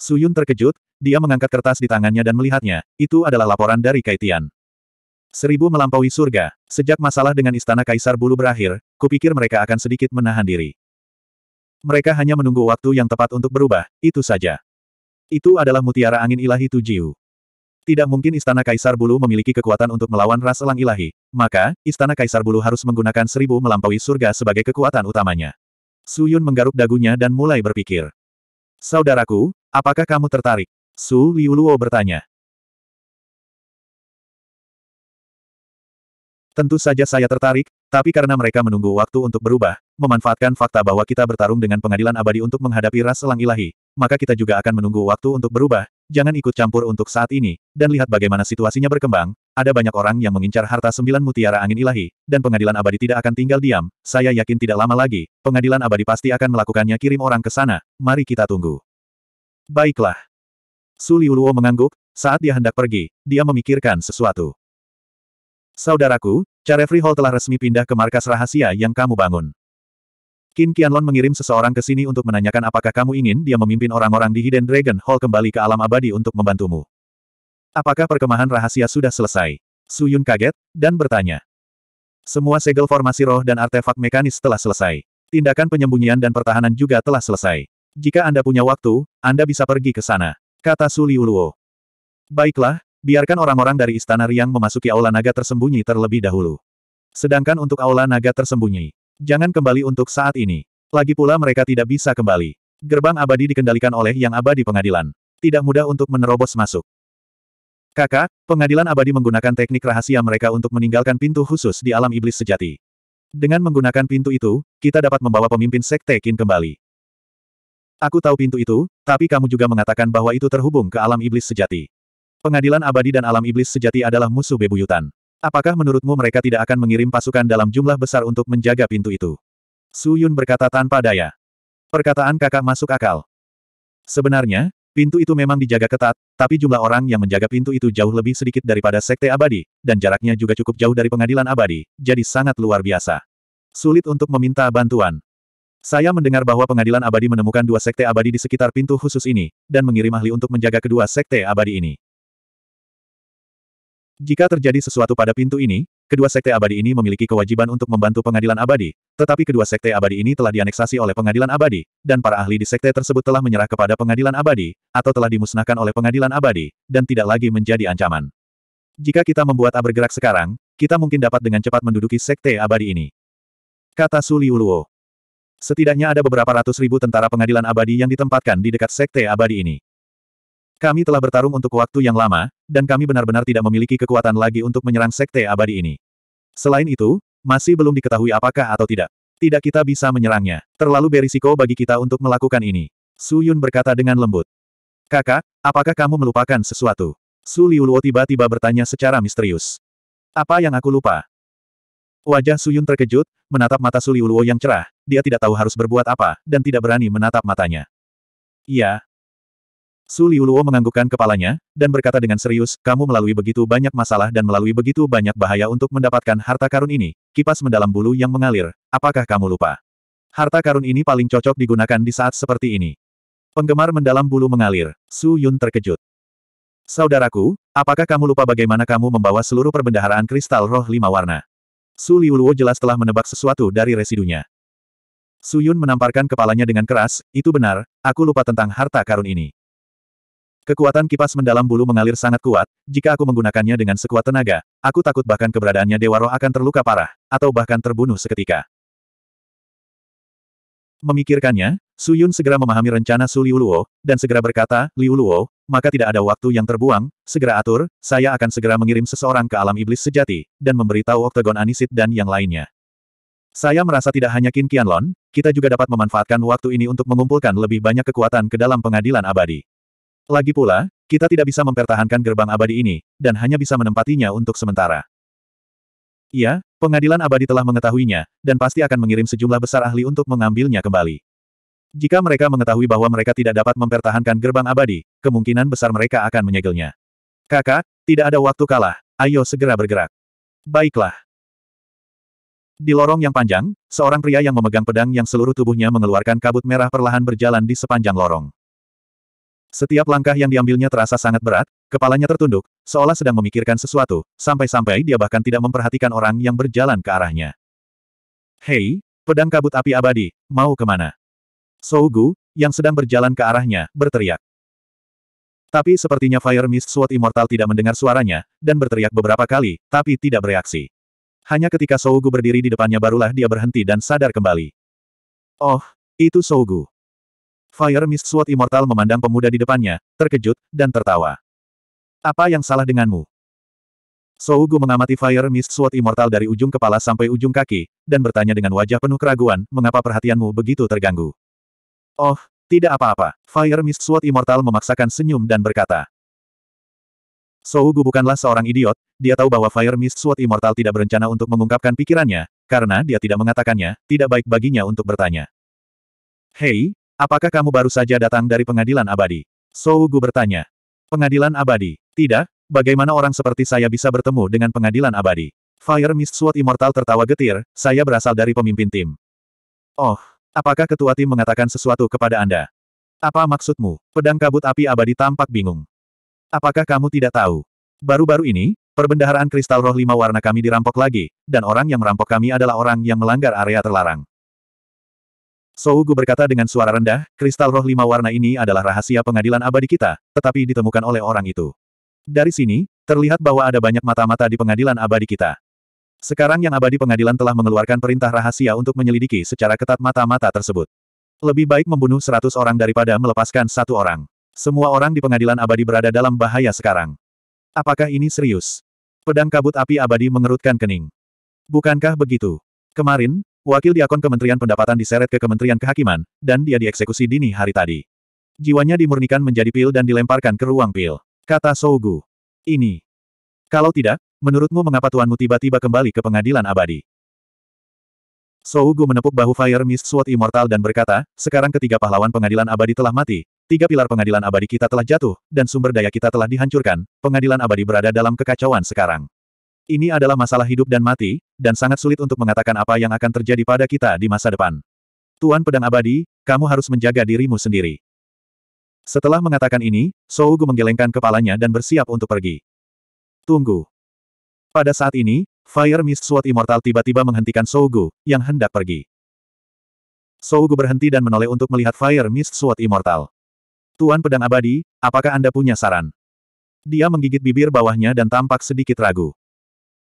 Su Yun terkejut, dia mengangkat kertas di tangannya dan melihatnya, itu adalah laporan dari Kaitian. Seribu melampaui surga, sejak masalah dengan istana Kaisar Bulu berakhir, kupikir mereka akan sedikit menahan diri. Mereka hanya menunggu waktu yang tepat untuk berubah, itu saja. Itu adalah mutiara angin ilahi Tujiu. Tidak mungkin istana Kaisar Bulu memiliki kekuatan untuk melawan ras elang ilahi, maka, istana Kaisar Bulu harus menggunakan seribu melampaui surga sebagai kekuatan utamanya. Su Yun menggaruk dagunya dan mulai berpikir. Saudaraku, apakah kamu tertarik? Su Liuluo bertanya. Tentu saja saya tertarik, tapi karena mereka menunggu waktu untuk berubah, memanfaatkan fakta bahwa kita bertarung dengan pengadilan abadi untuk menghadapi ras elang ilahi, maka kita juga akan menunggu waktu untuk berubah, jangan ikut campur untuk saat ini, dan lihat bagaimana situasinya berkembang, ada banyak orang yang mengincar harta sembilan mutiara angin ilahi, dan pengadilan abadi tidak akan tinggal diam, saya yakin tidak lama lagi, pengadilan abadi pasti akan melakukannya kirim orang ke sana, mari kita tunggu. Baiklah. Su Liuluo mengangguk, saat dia hendak pergi, dia memikirkan sesuatu. Saudaraku, Carefree Hall telah resmi pindah ke markas rahasia yang kamu bangun. Qin Qianlong mengirim seseorang ke sini untuk menanyakan apakah kamu ingin dia memimpin orang-orang di Hidden Dragon Hall kembali ke alam abadi untuk membantumu. Apakah perkemahan rahasia sudah selesai? Su Yun kaget, dan bertanya. Semua segel formasi roh dan artefak mekanis telah selesai. Tindakan penyembunyian dan pertahanan juga telah selesai. Jika Anda punya waktu, Anda bisa pergi ke sana, kata Suli Uluo. Baiklah, biarkan orang-orang dari Istana Riang memasuki Aula Naga tersembunyi terlebih dahulu. Sedangkan untuk Aula Naga tersembunyi, Jangan kembali untuk saat ini. Lagi pula mereka tidak bisa kembali. Gerbang abadi dikendalikan oleh yang abadi pengadilan. Tidak mudah untuk menerobos masuk. Kakak, pengadilan abadi menggunakan teknik rahasia mereka untuk meninggalkan pintu khusus di alam iblis sejati. Dengan menggunakan pintu itu, kita dapat membawa pemimpin sekte Kin kembali. Aku tahu pintu itu, tapi kamu juga mengatakan bahwa itu terhubung ke alam iblis sejati. Pengadilan abadi dan alam iblis sejati adalah musuh bebuyutan. Apakah menurutmu mereka tidak akan mengirim pasukan dalam jumlah besar untuk menjaga pintu itu? Su Yun berkata tanpa daya. Perkataan kakak masuk akal. Sebenarnya, pintu itu memang dijaga ketat, tapi jumlah orang yang menjaga pintu itu jauh lebih sedikit daripada sekte abadi, dan jaraknya juga cukup jauh dari pengadilan abadi, jadi sangat luar biasa. Sulit untuk meminta bantuan. Saya mendengar bahwa pengadilan abadi menemukan dua sekte abadi di sekitar pintu khusus ini, dan mengirim ahli untuk menjaga kedua sekte abadi ini. Jika terjadi sesuatu pada pintu ini, kedua sekte abadi ini memiliki kewajiban untuk membantu pengadilan abadi, tetapi kedua sekte abadi ini telah dianeksasi oleh pengadilan abadi, dan para ahli di sekte tersebut telah menyerah kepada pengadilan abadi, atau telah dimusnahkan oleh pengadilan abadi, dan tidak lagi menjadi ancaman. Jika kita membuat A bergerak sekarang, kita mungkin dapat dengan cepat menduduki sekte abadi ini. Kata Suliuluo. Uluo. Setidaknya ada beberapa ratus ribu tentara pengadilan abadi yang ditempatkan di dekat sekte abadi ini. Kami telah bertarung untuk waktu yang lama, dan kami benar-benar tidak memiliki kekuatan lagi untuk menyerang sekte abadi ini. Selain itu, masih belum diketahui apakah atau tidak. Tidak kita bisa menyerangnya. Terlalu berisiko bagi kita untuk melakukan ini. Su Yun berkata dengan lembut. Kakak, apakah kamu melupakan sesuatu? Su Liuluo tiba-tiba bertanya secara misterius. Apa yang aku lupa? Wajah Su Yun terkejut, menatap mata Su Liuluo yang cerah, dia tidak tahu harus berbuat apa, dan tidak berani menatap matanya. Iya, Su Liuluo menganggukkan kepalanya, dan berkata dengan serius, kamu melalui begitu banyak masalah dan melalui begitu banyak bahaya untuk mendapatkan harta karun ini, kipas mendalam bulu yang mengalir, apakah kamu lupa? Harta karun ini paling cocok digunakan di saat seperti ini. Penggemar mendalam bulu mengalir, Su Yun terkejut. Saudaraku, apakah kamu lupa bagaimana kamu membawa seluruh perbendaharaan kristal roh lima warna? Su Liuluo jelas telah menebak sesuatu dari residunya. Su Yun menamparkan kepalanya dengan keras, itu benar, aku lupa tentang harta karun ini. Kekuatan kipas mendalam bulu mengalir sangat kuat, jika aku menggunakannya dengan sekuat tenaga, aku takut bahkan keberadaannya Dewa Roh akan terluka parah, atau bahkan terbunuh seketika. Memikirkannya, Su Yun segera memahami rencana Su Liu Luo, dan segera berkata, Liu Luo, maka tidak ada waktu yang terbuang, segera atur, saya akan segera mengirim seseorang ke alam iblis sejati, dan memberitahu Oktagon Anisit dan yang lainnya. Saya merasa tidak hanya Qin Qianlon, kita juga dapat memanfaatkan waktu ini untuk mengumpulkan lebih banyak kekuatan ke dalam pengadilan abadi. Lagi pula, kita tidak bisa mempertahankan gerbang abadi ini, dan hanya bisa menempatinya untuk sementara. Iya, pengadilan abadi telah mengetahuinya, dan pasti akan mengirim sejumlah besar ahli untuk mengambilnya kembali. Jika mereka mengetahui bahwa mereka tidak dapat mempertahankan gerbang abadi, kemungkinan besar mereka akan menyegelnya. Kakak, tidak ada waktu kalah, ayo segera bergerak. Baiklah. Di lorong yang panjang, seorang pria yang memegang pedang yang seluruh tubuhnya mengeluarkan kabut merah perlahan berjalan di sepanjang lorong. Setiap langkah yang diambilnya terasa sangat berat, kepalanya tertunduk, seolah sedang memikirkan sesuatu, sampai-sampai dia bahkan tidak memperhatikan orang yang berjalan ke arahnya. Hei, pedang kabut api abadi, mau kemana? Sougu, yang sedang berjalan ke arahnya, berteriak. Tapi sepertinya Fire Mist Sword Immortal tidak mendengar suaranya, dan berteriak beberapa kali, tapi tidak bereaksi. Hanya ketika Sougu berdiri di depannya barulah dia berhenti dan sadar kembali. Oh, itu Sougu. Fire Mist Sword Immortal memandang pemuda di depannya, terkejut, dan tertawa. Apa yang salah denganmu? Sougu mengamati Fire Mist Sword Immortal dari ujung kepala sampai ujung kaki, dan bertanya dengan wajah penuh keraguan, mengapa perhatianmu begitu terganggu? Oh, tidak apa-apa. Fire Mist Sword Immortal memaksakan senyum dan berkata. Sougu bukanlah seorang idiot, dia tahu bahwa Fire Mist Sword Immortal tidak berencana untuk mengungkapkan pikirannya, karena dia tidak mengatakannya, tidak baik baginya untuk bertanya. Hei, Apakah kamu baru saja datang dari pengadilan abadi? Sou Gu bertanya. Pengadilan abadi? Tidak, bagaimana orang seperti saya bisa bertemu dengan pengadilan abadi? Fire Mist Sword Immortal tertawa getir, saya berasal dari pemimpin tim. Oh, apakah ketua tim mengatakan sesuatu kepada Anda? Apa maksudmu? Pedang kabut api abadi tampak bingung. Apakah kamu tidak tahu? Baru-baru ini, perbendaharaan kristal roh lima warna kami dirampok lagi, dan orang yang merampok kami adalah orang yang melanggar area terlarang. Sougu berkata dengan suara rendah, kristal roh lima warna ini adalah rahasia pengadilan abadi kita, tetapi ditemukan oleh orang itu. Dari sini, terlihat bahwa ada banyak mata-mata di pengadilan abadi kita. Sekarang yang abadi pengadilan telah mengeluarkan perintah rahasia untuk menyelidiki secara ketat mata-mata tersebut. Lebih baik membunuh seratus orang daripada melepaskan satu orang. Semua orang di pengadilan abadi berada dalam bahaya sekarang. Apakah ini serius? Pedang kabut api abadi mengerutkan kening. Bukankah begitu? Kemarin, Wakil diakon Kementerian Pendapatan diseret ke Kementerian Kehakiman, dan dia dieksekusi dini hari tadi. Jiwanya dimurnikan menjadi pil dan dilemparkan ke ruang pil. Kata Sougu. Ini. Kalau tidak, menurutmu mengapa tuanmu tiba-tiba kembali ke pengadilan abadi? Sougu menepuk bahu Fire Mist Sword Immortal dan berkata, sekarang ketiga pahlawan pengadilan abadi telah mati, tiga pilar pengadilan abadi kita telah jatuh, dan sumber daya kita telah dihancurkan, pengadilan abadi berada dalam kekacauan sekarang. Ini adalah masalah hidup dan mati, dan sangat sulit untuk mengatakan apa yang akan terjadi pada kita di masa depan. Tuan Pedang Abadi, kamu harus menjaga dirimu sendiri. Setelah mengatakan ini, Sougu menggelengkan kepalanya dan bersiap untuk pergi. Tunggu. Pada saat ini, Fire Mist Sword Immortal tiba-tiba menghentikan Sougu, yang hendak pergi. Sougu berhenti dan menoleh untuk melihat Fire Mist Sword Immortal. Tuan Pedang Abadi, apakah Anda punya saran? Dia menggigit bibir bawahnya dan tampak sedikit ragu.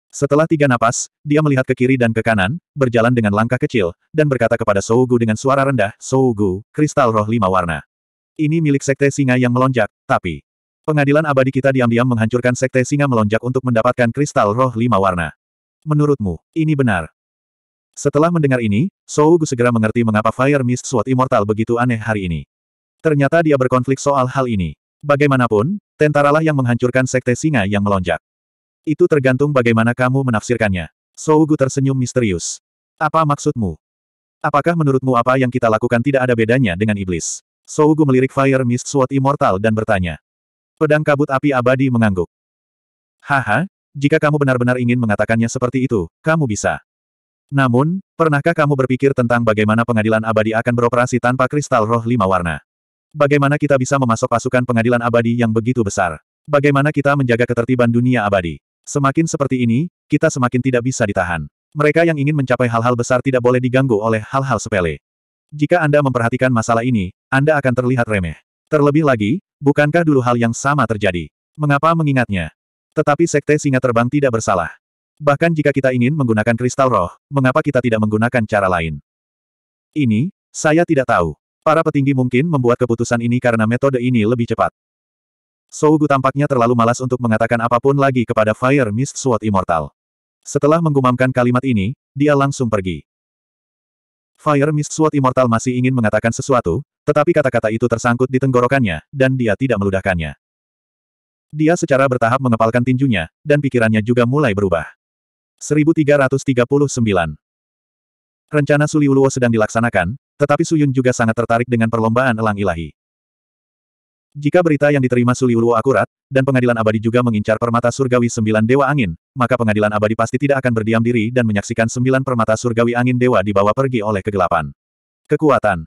Setelah tiga napas, dia melihat ke kiri dan ke kanan, berjalan dengan langkah kecil, dan berkata kepada Sougu dengan suara rendah, Sougu, kristal roh lima warna. Ini milik sekte singa yang melonjak, tapi... Pengadilan abadi kita diam-diam menghancurkan sekte singa melonjak untuk mendapatkan kristal roh lima warna. Menurutmu, ini benar? Setelah mendengar ini, Sougu segera mengerti mengapa Fire Mist Sword Immortal begitu aneh hari ini. Ternyata dia berkonflik soal hal ini. Bagaimanapun, tentaralah yang menghancurkan sekte singa yang melonjak. Itu tergantung bagaimana kamu menafsirkannya. Sougu tersenyum misterius. Apa maksudmu? Apakah menurutmu apa yang kita lakukan tidak ada bedanya dengan iblis? Sougu melirik Fire Mist Sword Immortal dan bertanya. Pedang kabut api abadi mengangguk. Haha, jika kamu benar-benar ingin mengatakannya seperti itu, kamu bisa. Namun, pernahkah kamu berpikir tentang bagaimana pengadilan abadi akan beroperasi tanpa kristal roh lima warna? Bagaimana kita bisa memasok pasukan pengadilan abadi yang begitu besar? Bagaimana kita menjaga ketertiban dunia abadi? Semakin seperti ini, kita semakin tidak bisa ditahan. Mereka yang ingin mencapai hal-hal besar tidak boleh diganggu oleh hal-hal sepele. Jika Anda memperhatikan masalah ini, Anda akan terlihat remeh. Terlebih lagi, bukankah dulu hal yang sama terjadi? Mengapa mengingatnya? Tetapi Sekte Singa Terbang tidak bersalah. Bahkan jika kita ingin menggunakan kristal roh, mengapa kita tidak menggunakan cara lain? Ini, saya tidak tahu. Para petinggi mungkin membuat keputusan ini karena metode ini lebih cepat. Sougu tampaknya terlalu malas untuk mengatakan apapun lagi kepada Fire Mist Sword Immortal. Setelah menggumamkan kalimat ini, dia langsung pergi. Fire Mist Sword Immortal masih ingin mengatakan sesuatu, tetapi kata-kata itu tersangkut di tenggorokannya, dan dia tidak meludahkannya. Dia secara bertahap mengepalkan tinjunya, dan pikirannya juga mulai berubah. 1339 Rencana Suliuluo sedang dilaksanakan, tetapi Suyun juga sangat tertarik dengan perlombaan elang ilahi. Jika berita yang diterima Suliuluo akurat, dan pengadilan abadi juga mengincar permata surgawi sembilan dewa angin, maka pengadilan abadi pasti tidak akan berdiam diri dan menyaksikan sembilan permata surgawi angin dewa dibawa pergi oleh kegelapan. Kekuatan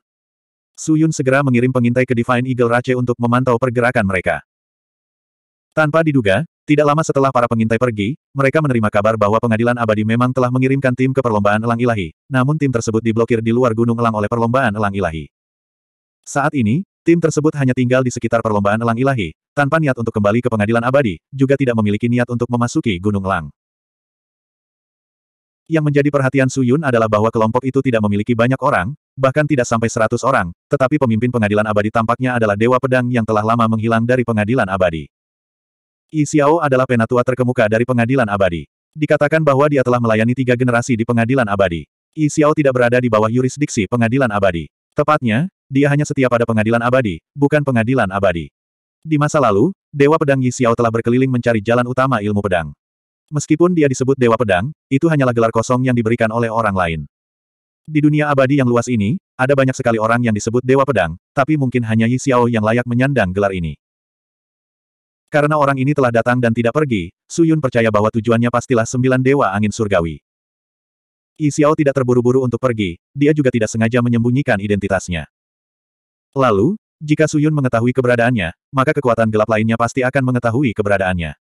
Suyun segera mengirim pengintai ke Divine Eagle Rache untuk memantau pergerakan mereka. Tanpa diduga, tidak lama setelah para pengintai pergi, mereka menerima kabar bahwa pengadilan abadi memang telah mengirimkan tim ke perlombaan elang ilahi, namun tim tersebut diblokir di luar gunung elang oleh perlombaan elang ilahi. Saat ini, Tim tersebut hanya tinggal di sekitar perlombaan elang ilahi, tanpa niat untuk kembali ke pengadilan abadi, juga tidak memiliki niat untuk memasuki Gunung Elang. Yang menjadi perhatian Suyun adalah bahwa kelompok itu tidak memiliki banyak orang, bahkan tidak sampai seratus orang, tetapi pemimpin pengadilan abadi tampaknya adalah Dewa Pedang yang telah lama menghilang dari pengadilan abadi. Yi Xiao adalah penatua terkemuka dari pengadilan abadi. Dikatakan bahwa dia telah melayani tiga generasi di pengadilan abadi. Yi Xiao tidak berada di bawah yurisdiksi pengadilan abadi. Tepatnya, dia hanya setia pada pengadilan abadi, bukan pengadilan abadi. Di masa lalu, Dewa Pedang Yi Xiao telah berkeliling mencari jalan utama ilmu pedang. Meskipun dia disebut Dewa Pedang, itu hanyalah gelar kosong yang diberikan oleh orang lain. Di dunia abadi yang luas ini, ada banyak sekali orang yang disebut Dewa Pedang, tapi mungkin hanya Yi Xiao yang layak menyandang gelar ini. Karena orang ini telah datang dan tidak pergi, Su Yun percaya bahwa tujuannya pastilah sembilan dewa angin surgawi. Yi Xiao tidak terburu-buru untuk pergi, dia juga tidak sengaja menyembunyikan identitasnya. Lalu, jika Suyun mengetahui keberadaannya, maka kekuatan gelap lainnya pasti akan mengetahui keberadaannya.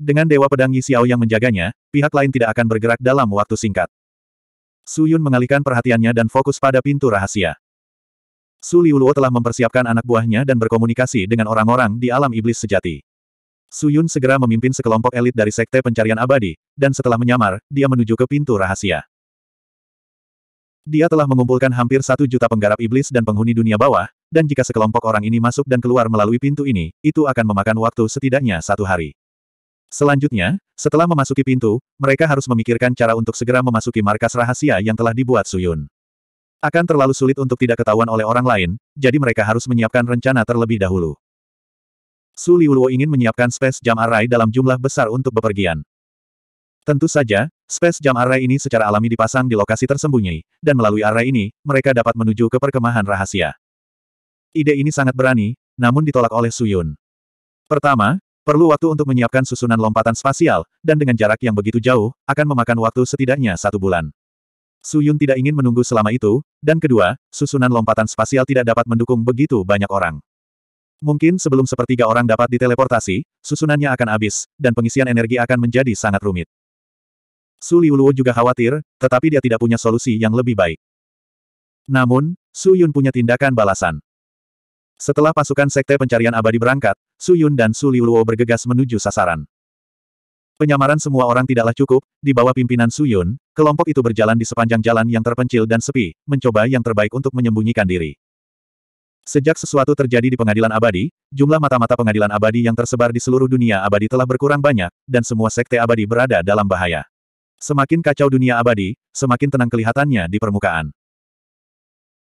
Dengan Dewa Pedang Yi Xiao yang menjaganya, pihak lain tidak akan bergerak dalam waktu singkat. Suyun mengalihkan perhatiannya dan fokus pada pintu rahasia. Su Liuluo telah mempersiapkan anak buahnya dan berkomunikasi dengan orang-orang di alam iblis sejati. Suyun segera memimpin sekelompok elit dari Sekte Pencarian Abadi, dan setelah menyamar, dia menuju ke pintu rahasia. Dia telah mengumpulkan hampir satu juta penggarap iblis dan penghuni dunia bawah, dan jika sekelompok orang ini masuk dan keluar melalui pintu ini, itu akan memakan waktu setidaknya satu hari. Selanjutnya, setelah memasuki pintu, mereka harus memikirkan cara untuk segera memasuki markas rahasia yang telah dibuat Suyun. Akan terlalu sulit untuk tidak ketahuan oleh orang lain, jadi mereka harus menyiapkan rencana terlebih dahulu. Su Liuluo ingin menyiapkan space jam array dalam jumlah besar untuk bepergian. Tentu saja, space jam array ini secara alami dipasang di lokasi tersembunyi, dan melalui array ini, mereka dapat menuju ke perkemahan rahasia. Ide ini sangat berani, namun ditolak oleh Suyun. Pertama, perlu waktu untuk menyiapkan susunan lompatan spasial, dan dengan jarak yang begitu jauh, akan memakan waktu setidaknya satu bulan. Suyun tidak ingin menunggu selama itu, dan kedua, susunan lompatan spasial tidak dapat mendukung begitu banyak orang. Mungkin sebelum sepertiga orang dapat diteleportasi, susunannya akan habis, dan pengisian energi akan menjadi sangat rumit. Su Liuluo juga khawatir, tetapi dia tidak punya solusi yang lebih baik. Namun, Su Yun punya tindakan balasan. Setelah pasukan Sekte Pencarian Abadi berangkat, Su Yun dan Su Liuluo bergegas menuju sasaran. Penyamaran semua orang tidaklah cukup, di bawah pimpinan Su Yun, kelompok itu berjalan di sepanjang jalan yang terpencil dan sepi, mencoba yang terbaik untuk menyembunyikan diri. Sejak sesuatu terjadi di pengadilan abadi, jumlah mata-mata pengadilan abadi yang tersebar di seluruh dunia abadi telah berkurang banyak, dan semua sekte abadi berada dalam bahaya. Semakin kacau dunia abadi, semakin tenang kelihatannya di permukaan.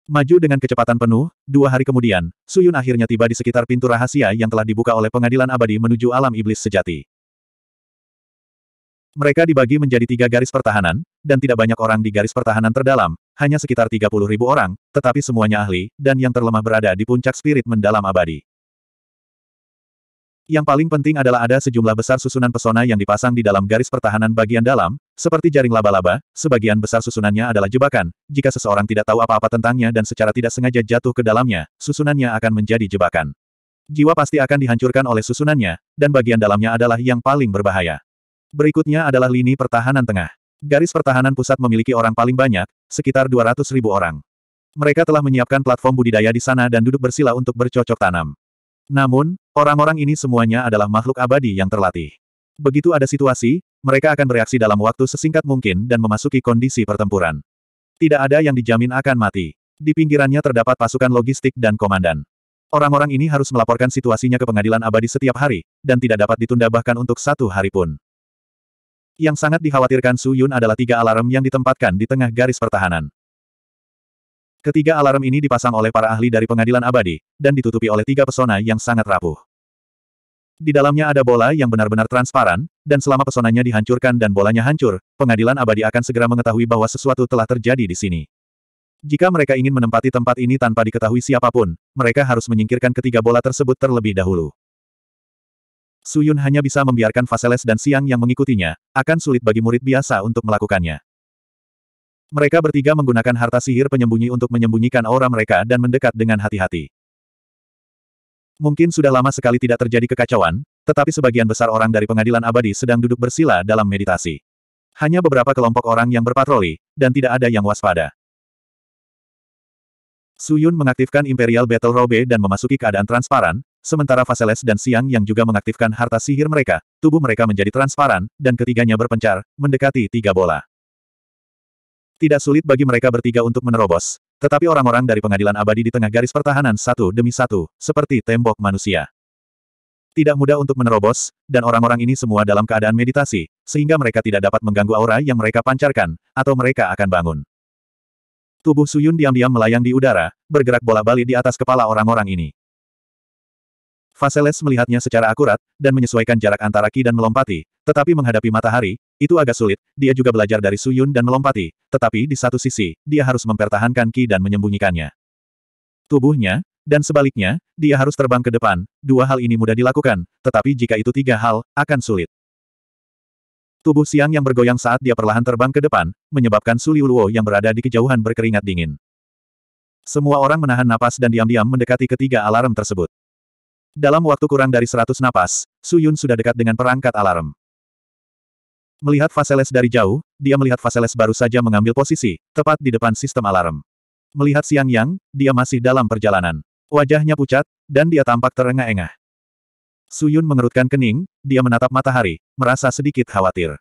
Maju dengan kecepatan penuh, dua hari kemudian, Suyun akhirnya tiba di sekitar pintu rahasia yang telah dibuka oleh pengadilan abadi menuju alam iblis sejati. Mereka dibagi menjadi tiga garis pertahanan, dan tidak banyak orang di garis pertahanan terdalam, hanya sekitar puluh ribu orang, tetapi semuanya ahli, dan yang terlemah berada di puncak spirit mendalam abadi. Yang paling penting adalah ada sejumlah besar susunan pesona yang dipasang di dalam garis pertahanan bagian dalam, seperti jaring laba-laba, sebagian besar susunannya adalah jebakan. Jika seseorang tidak tahu apa-apa tentangnya dan secara tidak sengaja jatuh ke dalamnya, susunannya akan menjadi jebakan. Jiwa pasti akan dihancurkan oleh susunannya, dan bagian dalamnya adalah yang paling berbahaya. Berikutnya adalah lini pertahanan tengah. Garis pertahanan pusat memiliki orang paling banyak, sekitar 200 ribu orang. Mereka telah menyiapkan platform budidaya di sana dan duduk bersila untuk bercocok tanam. Namun, orang-orang ini semuanya adalah makhluk abadi yang terlatih. Begitu ada situasi, mereka akan bereaksi dalam waktu sesingkat mungkin dan memasuki kondisi pertempuran. Tidak ada yang dijamin akan mati. Di pinggirannya terdapat pasukan logistik dan komandan. Orang-orang ini harus melaporkan situasinya ke pengadilan abadi setiap hari, dan tidak dapat ditunda bahkan untuk satu hari pun. Yang sangat dikhawatirkan Su Yun adalah tiga alarm yang ditempatkan di tengah garis pertahanan. Ketiga alarm ini dipasang oleh para ahli dari pengadilan abadi, dan ditutupi oleh tiga pesona yang sangat rapuh. Di dalamnya ada bola yang benar-benar transparan, dan selama pesonanya dihancurkan dan bolanya hancur, pengadilan abadi akan segera mengetahui bahwa sesuatu telah terjadi di sini. Jika mereka ingin menempati tempat ini tanpa diketahui siapapun, mereka harus menyingkirkan ketiga bola tersebut terlebih dahulu. Suyun hanya bisa membiarkan Faseles dan Siang yang mengikutinya, akan sulit bagi murid biasa untuk melakukannya. Mereka bertiga menggunakan harta sihir penyembunyi untuk menyembunyikan aura mereka dan mendekat dengan hati-hati. Mungkin sudah lama sekali tidak terjadi kekacauan, tetapi sebagian besar orang dari pengadilan abadi sedang duduk bersila dalam meditasi. Hanya beberapa kelompok orang yang berpatroli, dan tidak ada yang waspada. Suyun mengaktifkan Imperial Battle Robe dan memasuki keadaan transparan, sementara Faseles dan Siang yang juga mengaktifkan harta sihir mereka, tubuh mereka menjadi transparan, dan ketiganya berpencar, mendekati tiga bola tidak sulit bagi mereka bertiga untuk menerobos. Tetapi orang-orang dari pengadilan abadi di tengah garis pertahanan satu demi satu, seperti tembok manusia. Tidak mudah untuk menerobos, dan orang-orang ini semua dalam keadaan meditasi, sehingga mereka tidak dapat mengganggu aura yang mereka pancarkan, atau mereka akan bangun. Tubuh Suyun diam-diam melayang di udara, bergerak bola-balik di atas kepala orang-orang ini. Vaseles melihatnya secara akurat, dan menyesuaikan jarak antara Ki dan melompati, tetapi menghadapi matahari, itu agak sulit, dia juga belajar dari Suyun dan melompati, tetapi di satu sisi, dia harus mempertahankan Ki dan menyembunyikannya. Tubuhnya, dan sebaliknya, dia harus terbang ke depan, dua hal ini mudah dilakukan, tetapi jika itu tiga hal, akan sulit. Tubuh siang yang bergoyang saat dia perlahan terbang ke depan, menyebabkan Suliuluo yang berada di kejauhan berkeringat dingin. Semua orang menahan napas dan diam-diam mendekati ketiga alarm tersebut. Dalam waktu kurang dari seratus napas, Su Yun sudah dekat dengan perangkat alarm. Melihat Vaseles dari jauh, dia melihat Vaseles baru saja mengambil posisi, tepat di depan sistem alarm. Melihat Siang Yang, dia masih dalam perjalanan. Wajahnya pucat, dan dia tampak terengah-engah. Su Yun mengerutkan kening, dia menatap matahari, merasa sedikit khawatir.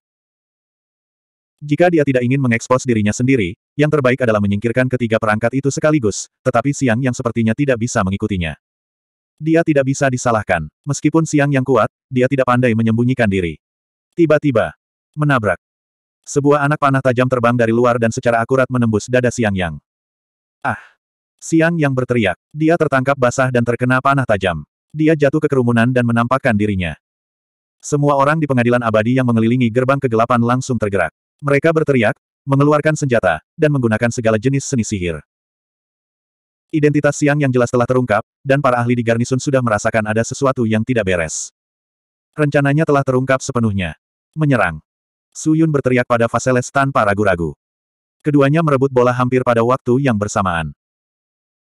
Jika dia tidak ingin mengekspos dirinya sendiri, yang terbaik adalah menyingkirkan ketiga perangkat itu sekaligus, tetapi Siang Yang sepertinya tidak bisa mengikutinya. Dia tidak bisa disalahkan. Meskipun siang yang kuat, dia tidak pandai menyembunyikan diri. Tiba-tiba, menabrak. Sebuah anak panah tajam terbang dari luar dan secara akurat menembus dada Siang Yang. Ah! Siang Yang berteriak. Dia tertangkap basah dan terkena panah tajam. Dia jatuh ke kerumunan dan menampakkan dirinya. Semua orang di pengadilan abadi yang mengelilingi gerbang kegelapan langsung tergerak. Mereka berteriak, mengeluarkan senjata, dan menggunakan segala jenis seni sihir. Identitas Siang yang jelas telah terungkap, dan para ahli di garnisun sudah merasakan ada sesuatu yang tidak beres. Rencananya telah terungkap sepenuhnya. Menyerang. Su Yun berteriak pada Vaseles tanpa ragu-ragu. Keduanya merebut bola hampir pada waktu yang bersamaan.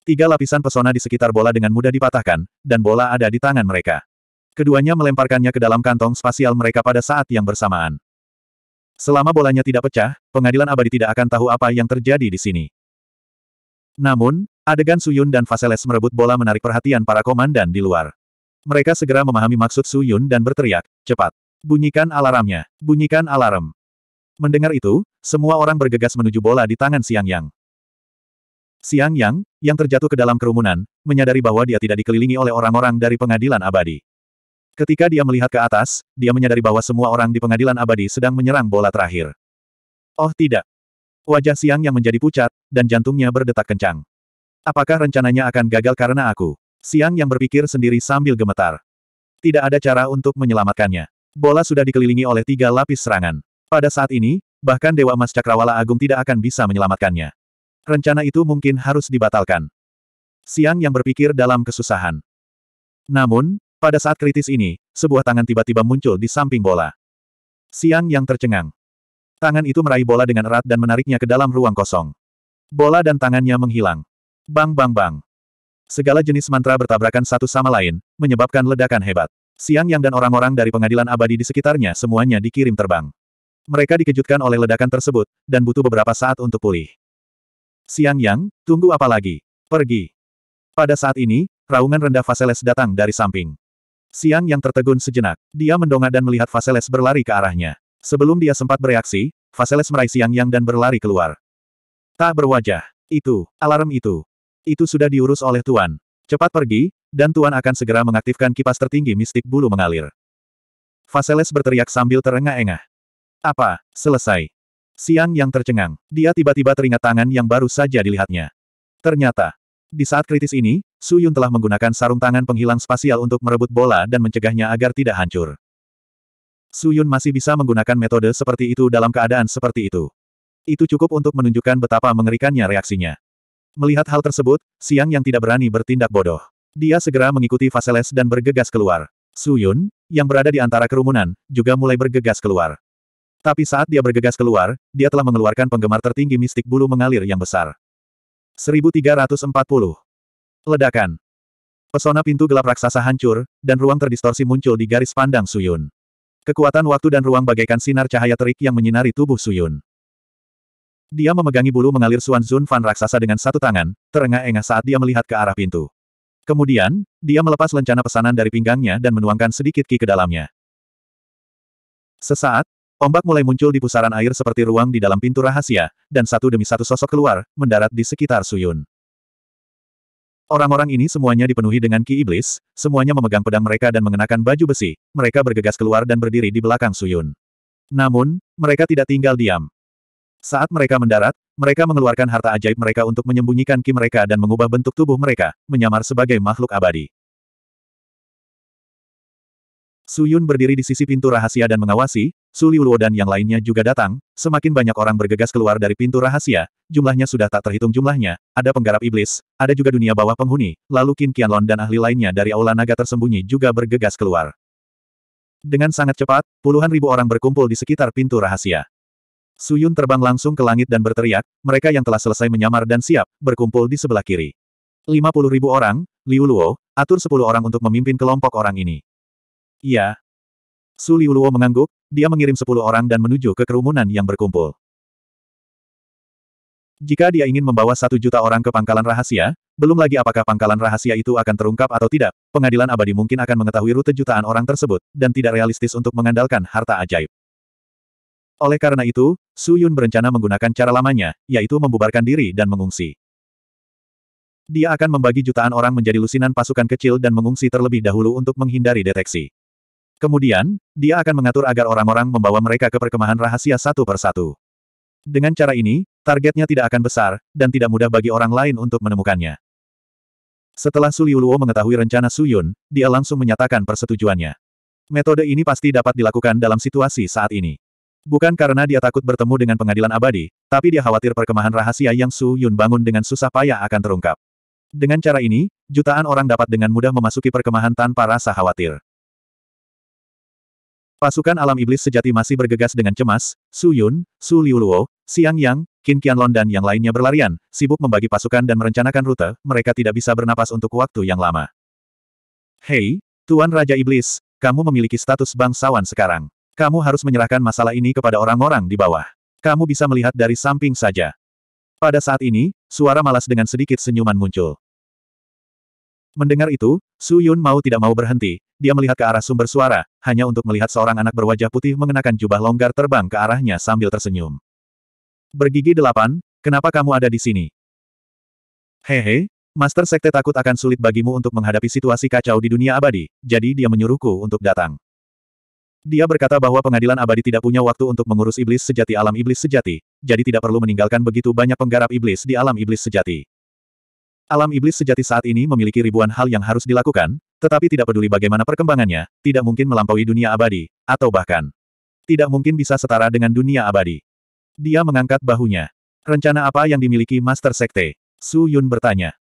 Tiga lapisan pesona di sekitar bola dengan mudah dipatahkan, dan bola ada di tangan mereka. Keduanya melemparkannya ke dalam kantong spasial mereka pada saat yang bersamaan. Selama bolanya tidak pecah, pengadilan abadi tidak akan tahu apa yang terjadi di sini. Namun, Adegan Suyun dan Faseles merebut bola menarik perhatian para komandan di luar. Mereka segera memahami maksud Suyun dan berteriak, cepat. Bunyikan alarmnya, bunyikan alarm. Mendengar itu, semua orang bergegas menuju bola di tangan Siang Yang. Siang Yang, yang terjatuh ke dalam kerumunan, menyadari bahwa dia tidak dikelilingi oleh orang-orang dari pengadilan abadi. Ketika dia melihat ke atas, dia menyadari bahwa semua orang di pengadilan abadi sedang menyerang bola terakhir. Oh tidak. Wajah Siang Yang menjadi pucat, dan jantungnya berdetak kencang. Apakah rencananya akan gagal karena aku? Siang yang berpikir sendiri sambil gemetar. Tidak ada cara untuk menyelamatkannya. Bola sudah dikelilingi oleh tiga lapis serangan. Pada saat ini, bahkan Dewa Mas Cakrawala Agung tidak akan bisa menyelamatkannya. Rencana itu mungkin harus dibatalkan. Siang yang berpikir dalam kesusahan. Namun, pada saat kritis ini, sebuah tangan tiba-tiba muncul di samping bola. Siang yang tercengang. Tangan itu meraih bola dengan erat dan menariknya ke dalam ruang kosong. Bola dan tangannya menghilang. Bang bang bang. Segala jenis mantra bertabrakan satu sama lain, menyebabkan ledakan hebat. Siang Yang dan orang-orang dari pengadilan abadi di sekitarnya semuanya dikirim terbang. Mereka dikejutkan oleh ledakan tersebut, dan butuh beberapa saat untuk pulih. Siang Yang, tunggu apa lagi? Pergi. Pada saat ini, raungan rendah Vaseles datang dari samping. Siang Yang tertegun sejenak, dia mendongak dan melihat Vaseles berlari ke arahnya. Sebelum dia sempat bereaksi, Vaseles meraih Siang Yang dan berlari keluar. Tak berwajah. Itu, alarm itu. Itu sudah diurus oleh Tuan. Cepat pergi, dan Tuan akan segera mengaktifkan kipas tertinggi mistik bulu mengalir. Faseles berteriak sambil terengah-engah. Apa? Selesai. Siang yang tercengang, dia tiba-tiba teringat tangan yang baru saja dilihatnya. Ternyata, di saat kritis ini, Su Yun telah menggunakan sarung tangan penghilang spasial untuk merebut bola dan mencegahnya agar tidak hancur. Su Yun masih bisa menggunakan metode seperti itu dalam keadaan seperti itu. Itu cukup untuk menunjukkan betapa mengerikannya reaksinya. Melihat hal tersebut, Siang yang tidak berani bertindak bodoh. Dia segera mengikuti Faseles dan bergegas keluar. Su Yun, yang berada di antara kerumunan, juga mulai bergegas keluar. Tapi saat dia bergegas keluar, dia telah mengeluarkan penggemar tertinggi mistik bulu mengalir yang besar. 1340. Ledakan. Pesona pintu gelap raksasa hancur, dan ruang terdistorsi muncul di garis pandang Suyun. Kekuatan waktu dan ruang bagaikan sinar cahaya terik yang menyinari tubuh Suyun. Dia memegangi bulu mengalir Suan Zun Fan raksasa dengan satu tangan, terengah-engah saat dia melihat ke arah pintu. Kemudian, dia melepas lencana pesanan dari pinggangnya dan menuangkan sedikit ki ke dalamnya. Sesaat, ombak mulai muncul di pusaran air seperti ruang di dalam pintu rahasia, dan satu demi satu sosok keluar, mendarat di sekitar Suyun. Orang-orang ini semuanya dipenuhi dengan ki iblis, semuanya memegang pedang mereka dan mengenakan baju besi, mereka bergegas keluar dan berdiri di belakang Suyun. Namun, mereka tidak tinggal diam. Saat mereka mendarat, mereka mengeluarkan harta ajaib mereka untuk menyembunyikan ki mereka dan mengubah bentuk tubuh mereka, menyamar sebagai makhluk abadi. Su Yun berdiri di sisi pintu rahasia dan mengawasi, Su Liuluo dan yang lainnya juga datang, semakin banyak orang bergegas keluar dari pintu rahasia, jumlahnya sudah tak terhitung jumlahnya, ada penggarap iblis, ada juga dunia bawah penghuni, lalu Qin Qianlon dan ahli lainnya dari Aula Naga tersembunyi juga bergegas keluar. Dengan sangat cepat, puluhan ribu orang berkumpul di sekitar pintu rahasia. Suyun terbang langsung ke langit dan berteriak, mereka yang telah selesai menyamar dan siap, berkumpul di sebelah kiri. 50 ribu orang, Liu Luo, atur 10 orang untuk memimpin kelompok orang ini. Iya. Su Liu Luo mengangguk, dia mengirim 10 orang dan menuju ke kerumunan yang berkumpul. Jika dia ingin membawa satu juta orang ke pangkalan rahasia, belum lagi apakah pangkalan rahasia itu akan terungkap atau tidak, pengadilan abadi mungkin akan mengetahui rute jutaan orang tersebut, dan tidak realistis untuk mengandalkan harta ajaib. Oleh karena itu, Su Yun berencana menggunakan cara lamanya, yaitu membubarkan diri dan mengungsi. Dia akan membagi jutaan orang menjadi lusinan pasukan kecil dan mengungsi terlebih dahulu untuk menghindari deteksi. Kemudian, dia akan mengatur agar orang-orang membawa mereka ke perkemahan rahasia satu persatu. Dengan cara ini, targetnya tidak akan besar, dan tidak mudah bagi orang lain untuk menemukannya. Setelah Su Liuluo mengetahui rencana Su Yun, dia langsung menyatakan persetujuannya. Metode ini pasti dapat dilakukan dalam situasi saat ini. Bukan karena dia takut bertemu dengan pengadilan abadi, tapi dia khawatir perkemahan rahasia yang Su Yun bangun dengan susah payah akan terungkap. Dengan cara ini, jutaan orang dapat dengan mudah memasuki perkemahan tanpa rasa khawatir. Pasukan alam iblis sejati masih bergegas dengan cemas, Su Yun, Su Liuluo, Siang Yang, Qin Qianlon dan yang lainnya berlarian, sibuk membagi pasukan dan merencanakan rute, mereka tidak bisa bernapas untuk waktu yang lama. Hei, Tuan Raja Iblis, kamu memiliki status bangsawan sekarang. Kamu harus menyerahkan masalah ini kepada orang-orang di bawah. Kamu bisa melihat dari samping saja. Pada saat ini, suara malas dengan sedikit senyuman muncul. Mendengar itu, Su Yun mau tidak mau berhenti, dia melihat ke arah sumber suara, hanya untuk melihat seorang anak berwajah putih mengenakan jubah longgar terbang ke arahnya sambil tersenyum. Bergigi delapan, kenapa kamu ada di sini? Hehe, Master Sekte takut akan sulit bagimu untuk menghadapi situasi kacau di dunia abadi, jadi dia menyuruhku untuk datang. Dia berkata bahwa pengadilan abadi tidak punya waktu untuk mengurus iblis sejati alam iblis sejati, jadi tidak perlu meninggalkan begitu banyak penggarap iblis di alam iblis sejati. Alam iblis sejati saat ini memiliki ribuan hal yang harus dilakukan, tetapi tidak peduli bagaimana perkembangannya, tidak mungkin melampaui dunia abadi, atau bahkan tidak mungkin bisa setara dengan dunia abadi. Dia mengangkat bahunya. Rencana apa yang dimiliki Master Sekte? Su Yun bertanya.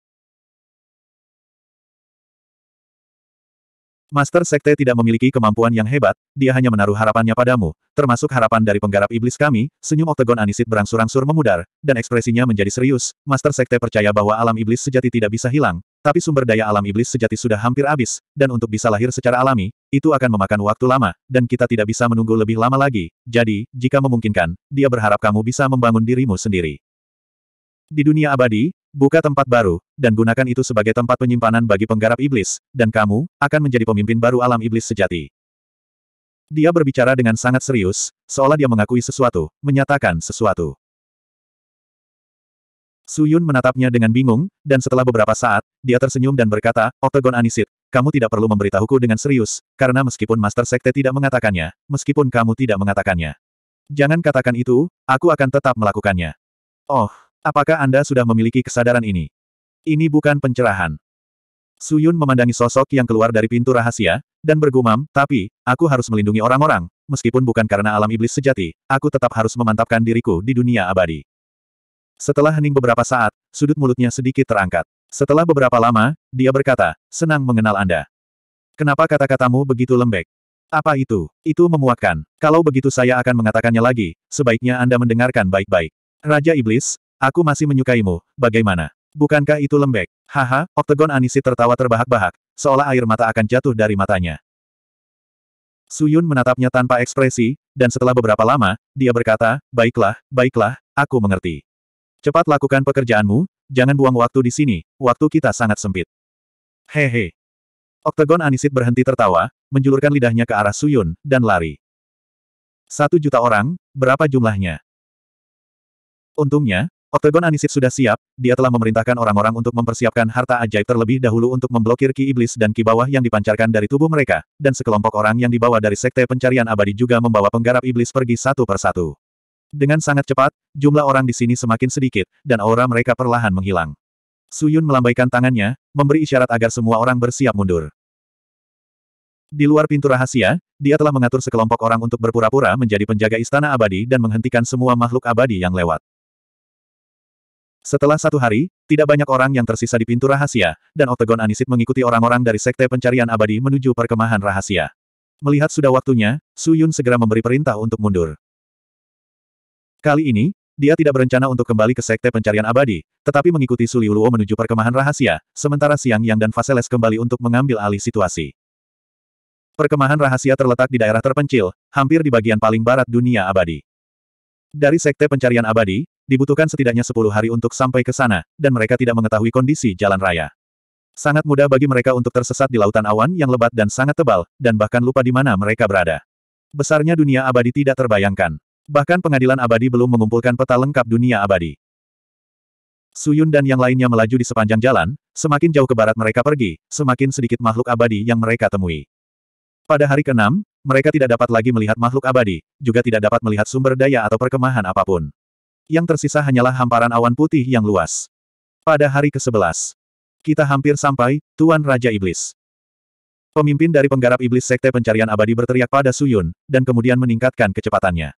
Master Sekte tidak memiliki kemampuan yang hebat, dia hanya menaruh harapannya padamu, termasuk harapan dari penggarap iblis kami, senyum oktagon anisit berangsur-angsur memudar, dan ekspresinya menjadi serius, Master Sekte percaya bahwa alam iblis sejati tidak bisa hilang, tapi sumber daya alam iblis sejati sudah hampir habis, dan untuk bisa lahir secara alami, itu akan memakan waktu lama, dan kita tidak bisa menunggu lebih lama lagi, jadi, jika memungkinkan, dia berharap kamu bisa membangun dirimu sendiri. Di dunia abadi, Buka tempat baru, dan gunakan itu sebagai tempat penyimpanan bagi penggarap iblis, dan kamu, akan menjadi pemimpin baru alam iblis sejati. Dia berbicara dengan sangat serius, seolah dia mengakui sesuatu, menyatakan sesuatu. Su Yun menatapnya dengan bingung, dan setelah beberapa saat, dia tersenyum dan berkata, Octagon Anisit, kamu tidak perlu memberitahuku dengan serius, karena meskipun Master Sekte tidak mengatakannya, meskipun kamu tidak mengatakannya. Jangan katakan itu, aku akan tetap melakukannya. Oh, Apakah Anda sudah memiliki kesadaran ini? Ini bukan pencerahan. Suyun memandangi sosok yang keluar dari pintu rahasia, dan bergumam, tapi, aku harus melindungi orang-orang, meskipun bukan karena alam iblis sejati, aku tetap harus memantapkan diriku di dunia abadi. Setelah hening beberapa saat, sudut mulutnya sedikit terangkat. Setelah beberapa lama, dia berkata, senang mengenal Anda. Kenapa kata-katamu begitu lembek? Apa itu? Itu memuakkan. Kalau begitu saya akan mengatakannya lagi, sebaiknya Anda mendengarkan baik-baik. Raja Iblis, Aku masih menyukaimu, bagaimana? Bukankah itu lembek? Haha, Oktagon Anisi tertawa terbahak-bahak, seolah air mata akan jatuh dari matanya. Suyun menatapnya tanpa ekspresi, dan setelah beberapa lama, dia berkata, Baiklah, baiklah, aku mengerti. Cepat lakukan pekerjaanmu, jangan buang waktu di sini, waktu kita sangat sempit. Hehe. Oktagon Anisit berhenti tertawa, menjulurkan lidahnya ke arah Suyun, dan lari. Satu juta orang, berapa jumlahnya? Untungnya, Oktagon Anisit sudah siap, dia telah memerintahkan orang-orang untuk mempersiapkan harta ajaib terlebih dahulu untuk memblokir ki iblis dan ki bawah yang dipancarkan dari tubuh mereka, dan sekelompok orang yang dibawa dari sekte pencarian abadi juga membawa penggarap iblis pergi satu persatu. Dengan sangat cepat, jumlah orang di sini semakin sedikit, dan aura mereka perlahan menghilang. Suyun melambaikan tangannya, memberi isyarat agar semua orang bersiap mundur. Di luar pintu rahasia, dia telah mengatur sekelompok orang untuk berpura-pura menjadi penjaga istana abadi dan menghentikan semua makhluk abadi yang lewat. Setelah satu hari, tidak banyak orang yang tersisa di pintu rahasia, dan Oktagon Anisit mengikuti orang-orang dari Sekte Pencarian Abadi menuju perkemahan rahasia. Melihat sudah waktunya, Su Yun segera memberi perintah untuk mundur. Kali ini, dia tidak berencana untuk kembali ke Sekte Pencarian Abadi, tetapi mengikuti Su Liuluo menuju perkemahan rahasia, sementara Siang Yang dan Faseles kembali untuk mengambil alih situasi. Perkemahan rahasia terletak di daerah terpencil, hampir di bagian paling barat dunia abadi. Dari Sekte Pencarian Abadi, dibutuhkan setidaknya sepuluh hari untuk sampai ke sana, dan mereka tidak mengetahui kondisi jalan raya. Sangat mudah bagi mereka untuk tersesat di lautan awan yang lebat dan sangat tebal, dan bahkan lupa di mana mereka berada. Besarnya dunia abadi tidak terbayangkan. Bahkan pengadilan abadi belum mengumpulkan peta lengkap dunia abadi. Suyun dan yang lainnya melaju di sepanjang jalan, semakin jauh ke barat mereka pergi, semakin sedikit makhluk abadi yang mereka temui. Pada hari ke-6, mereka tidak dapat lagi melihat makhluk abadi, juga tidak dapat melihat sumber daya atau perkemahan apapun yang tersisa hanyalah hamparan awan putih yang luas. Pada hari ke-11, kita hampir sampai, Tuan Raja Iblis. Pemimpin dari penggarap iblis Sekte Pencarian Abadi berteriak pada Suyun, dan kemudian meningkatkan kecepatannya.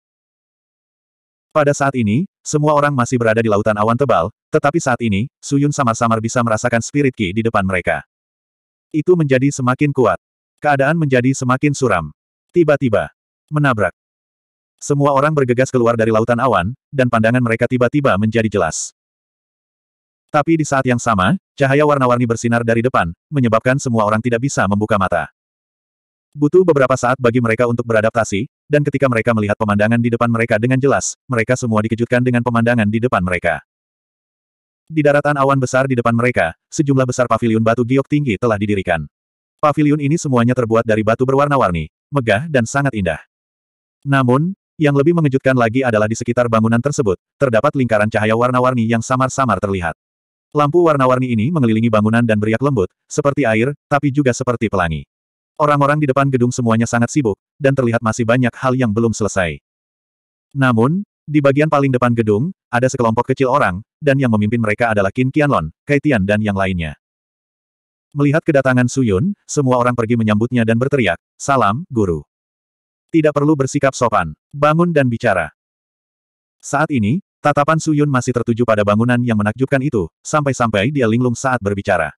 Pada saat ini, semua orang masih berada di lautan awan tebal, tetapi saat ini, Suyun samar-samar bisa merasakan spirit ki di depan mereka. Itu menjadi semakin kuat. Keadaan menjadi semakin suram. Tiba-tiba, menabrak. Semua orang bergegas keluar dari lautan awan, dan pandangan mereka tiba-tiba menjadi jelas. Tapi di saat yang sama, cahaya warna-warni bersinar dari depan, menyebabkan semua orang tidak bisa membuka mata. Butuh beberapa saat bagi mereka untuk beradaptasi, dan ketika mereka melihat pemandangan di depan mereka dengan jelas, mereka semua dikejutkan dengan pemandangan di depan mereka. Di daratan awan besar di depan mereka, sejumlah besar paviliun batu giok tinggi telah didirikan. Paviliun ini semuanya terbuat dari batu berwarna-warni, megah dan sangat indah. Namun, yang lebih mengejutkan lagi adalah di sekitar bangunan tersebut, terdapat lingkaran cahaya warna-warni yang samar-samar terlihat. Lampu warna-warni ini mengelilingi bangunan dan beriak lembut, seperti air, tapi juga seperti pelangi. Orang-orang di depan gedung semuanya sangat sibuk, dan terlihat masih banyak hal yang belum selesai. Namun, di bagian paling depan gedung, ada sekelompok kecil orang, dan yang memimpin mereka adalah Qin Qianlon, Kaitian dan yang lainnya. Melihat kedatangan Suyun, semua orang pergi menyambutnya dan berteriak, Salam, Guru. Tidak perlu bersikap sopan. Bangun dan bicara. Saat ini, tatapan Suyun masih tertuju pada bangunan yang menakjubkan itu, sampai-sampai dia linglung saat berbicara.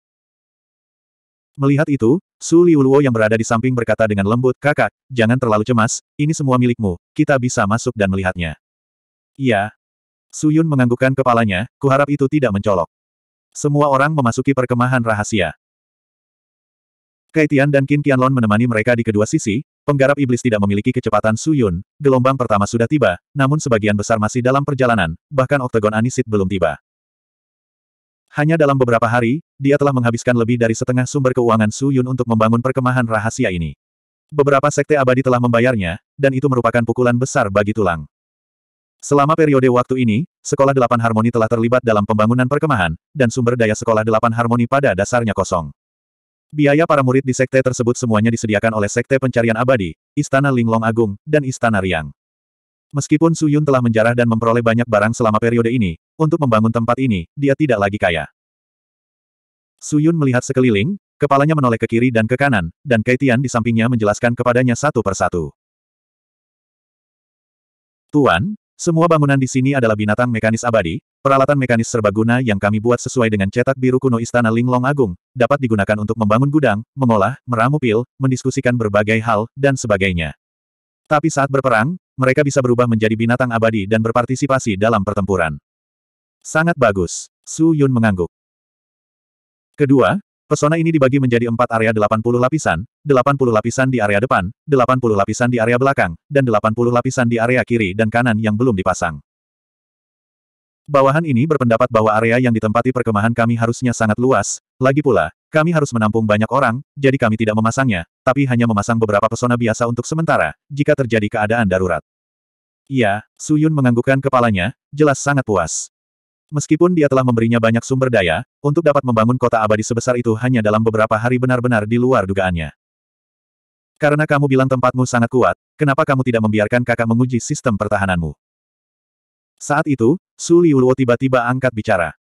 Melihat itu, Su Liuluo yang berada di samping berkata dengan lembut, Kakak, jangan terlalu cemas, ini semua milikmu, kita bisa masuk dan melihatnya. Iya. Suyun menganggukkan kepalanya, kuharap itu tidak mencolok. Semua orang memasuki perkemahan rahasia. Kaitian dan Qin Qianlong menemani mereka di kedua sisi, Penggarap iblis tidak memiliki kecepatan Suyun, gelombang pertama sudah tiba, namun sebagian besar masih dalam perjalanan, bahkan oktagon anisit belum tiba. Hanya dalam beberapa hari, dia telah menghabiskan lebih dari setengah sumber keuangan Suyun untuk membangun perkemahan rahasia ini. Beberapa sekte abadi telah membayarnya, dan itu merupakan pukulan besar bagi tulang. Selama periode waktu ini, Sekolah Delapan Harmoni telah terlibat dalam pembangunan perkemahan, dan sumber daya Sekolah Delapan Harmoni pada dasarnya kosong. Biaya para murid di sekte tersebut semuanya disediakan oleh Sekte Pencarian Abadi, Istana Linglong Agung, dan Istana Riang. Meskipun Su Yun telah menjarah dan memperoleh banyak barang selama periode ini, untuk membangun tempat ini, dia tidak lagi kaya. Su Yun melihat sekeliling, kepalanya menoleh ke kiri dan ke kanan, dan Kaitian di sampingnya menjelaskan kepadanya satu persatu. Tuan, semua bangunan di sini adalah binatang mekanis abadi, peralatan mekanis serbaguna yang kami buat sesuai dengan cetak biru kuno Istana Linglong Agung, dapat digunakan untuk membangun gudang, mengolah, meramu pil, mendiskusikan berbagai hal, dan sebagainya. Tapi saat berperang, mereka bisa berubah menjadi binatang abadi dan berpartisipasi dalam pertempuran. Sangat bagus. Su Yun mengangguk. Kedua, Pesona ini dibagi menjadi empat area 80 lapisan, 80 lapisan di area depan, 80 lapisan di area belakang, dan 80 lapisan di area kiri dan kanan yang belum dipasang. Bawahan ini berpendapat bahwa area yang ditempati perkemahan kami harusnya sangat luas, lagi pula, kami harus menampung banyak orang, jadi kami tidak memasangnya, tapi hanya memasang beberapa pesona biasa untuk sementara, jika terjadi keadaan darurat. Iya, Suyun menganggukkan kepalanya, jelas sangat puas. Meskipun dia telah memberinya banyak sumber daya, untuk dapat membangun kota abadi sebesar itu hanya dalam beberapa hari benar-benar di luar dugaannya. Karena kamu bilang tempatmu sangat kuat, kenapa kamu tidak membiarkan kakak menguji sistem pertahananmu? Saat itu, Su Liuluo tiba-tiba angkat bicara.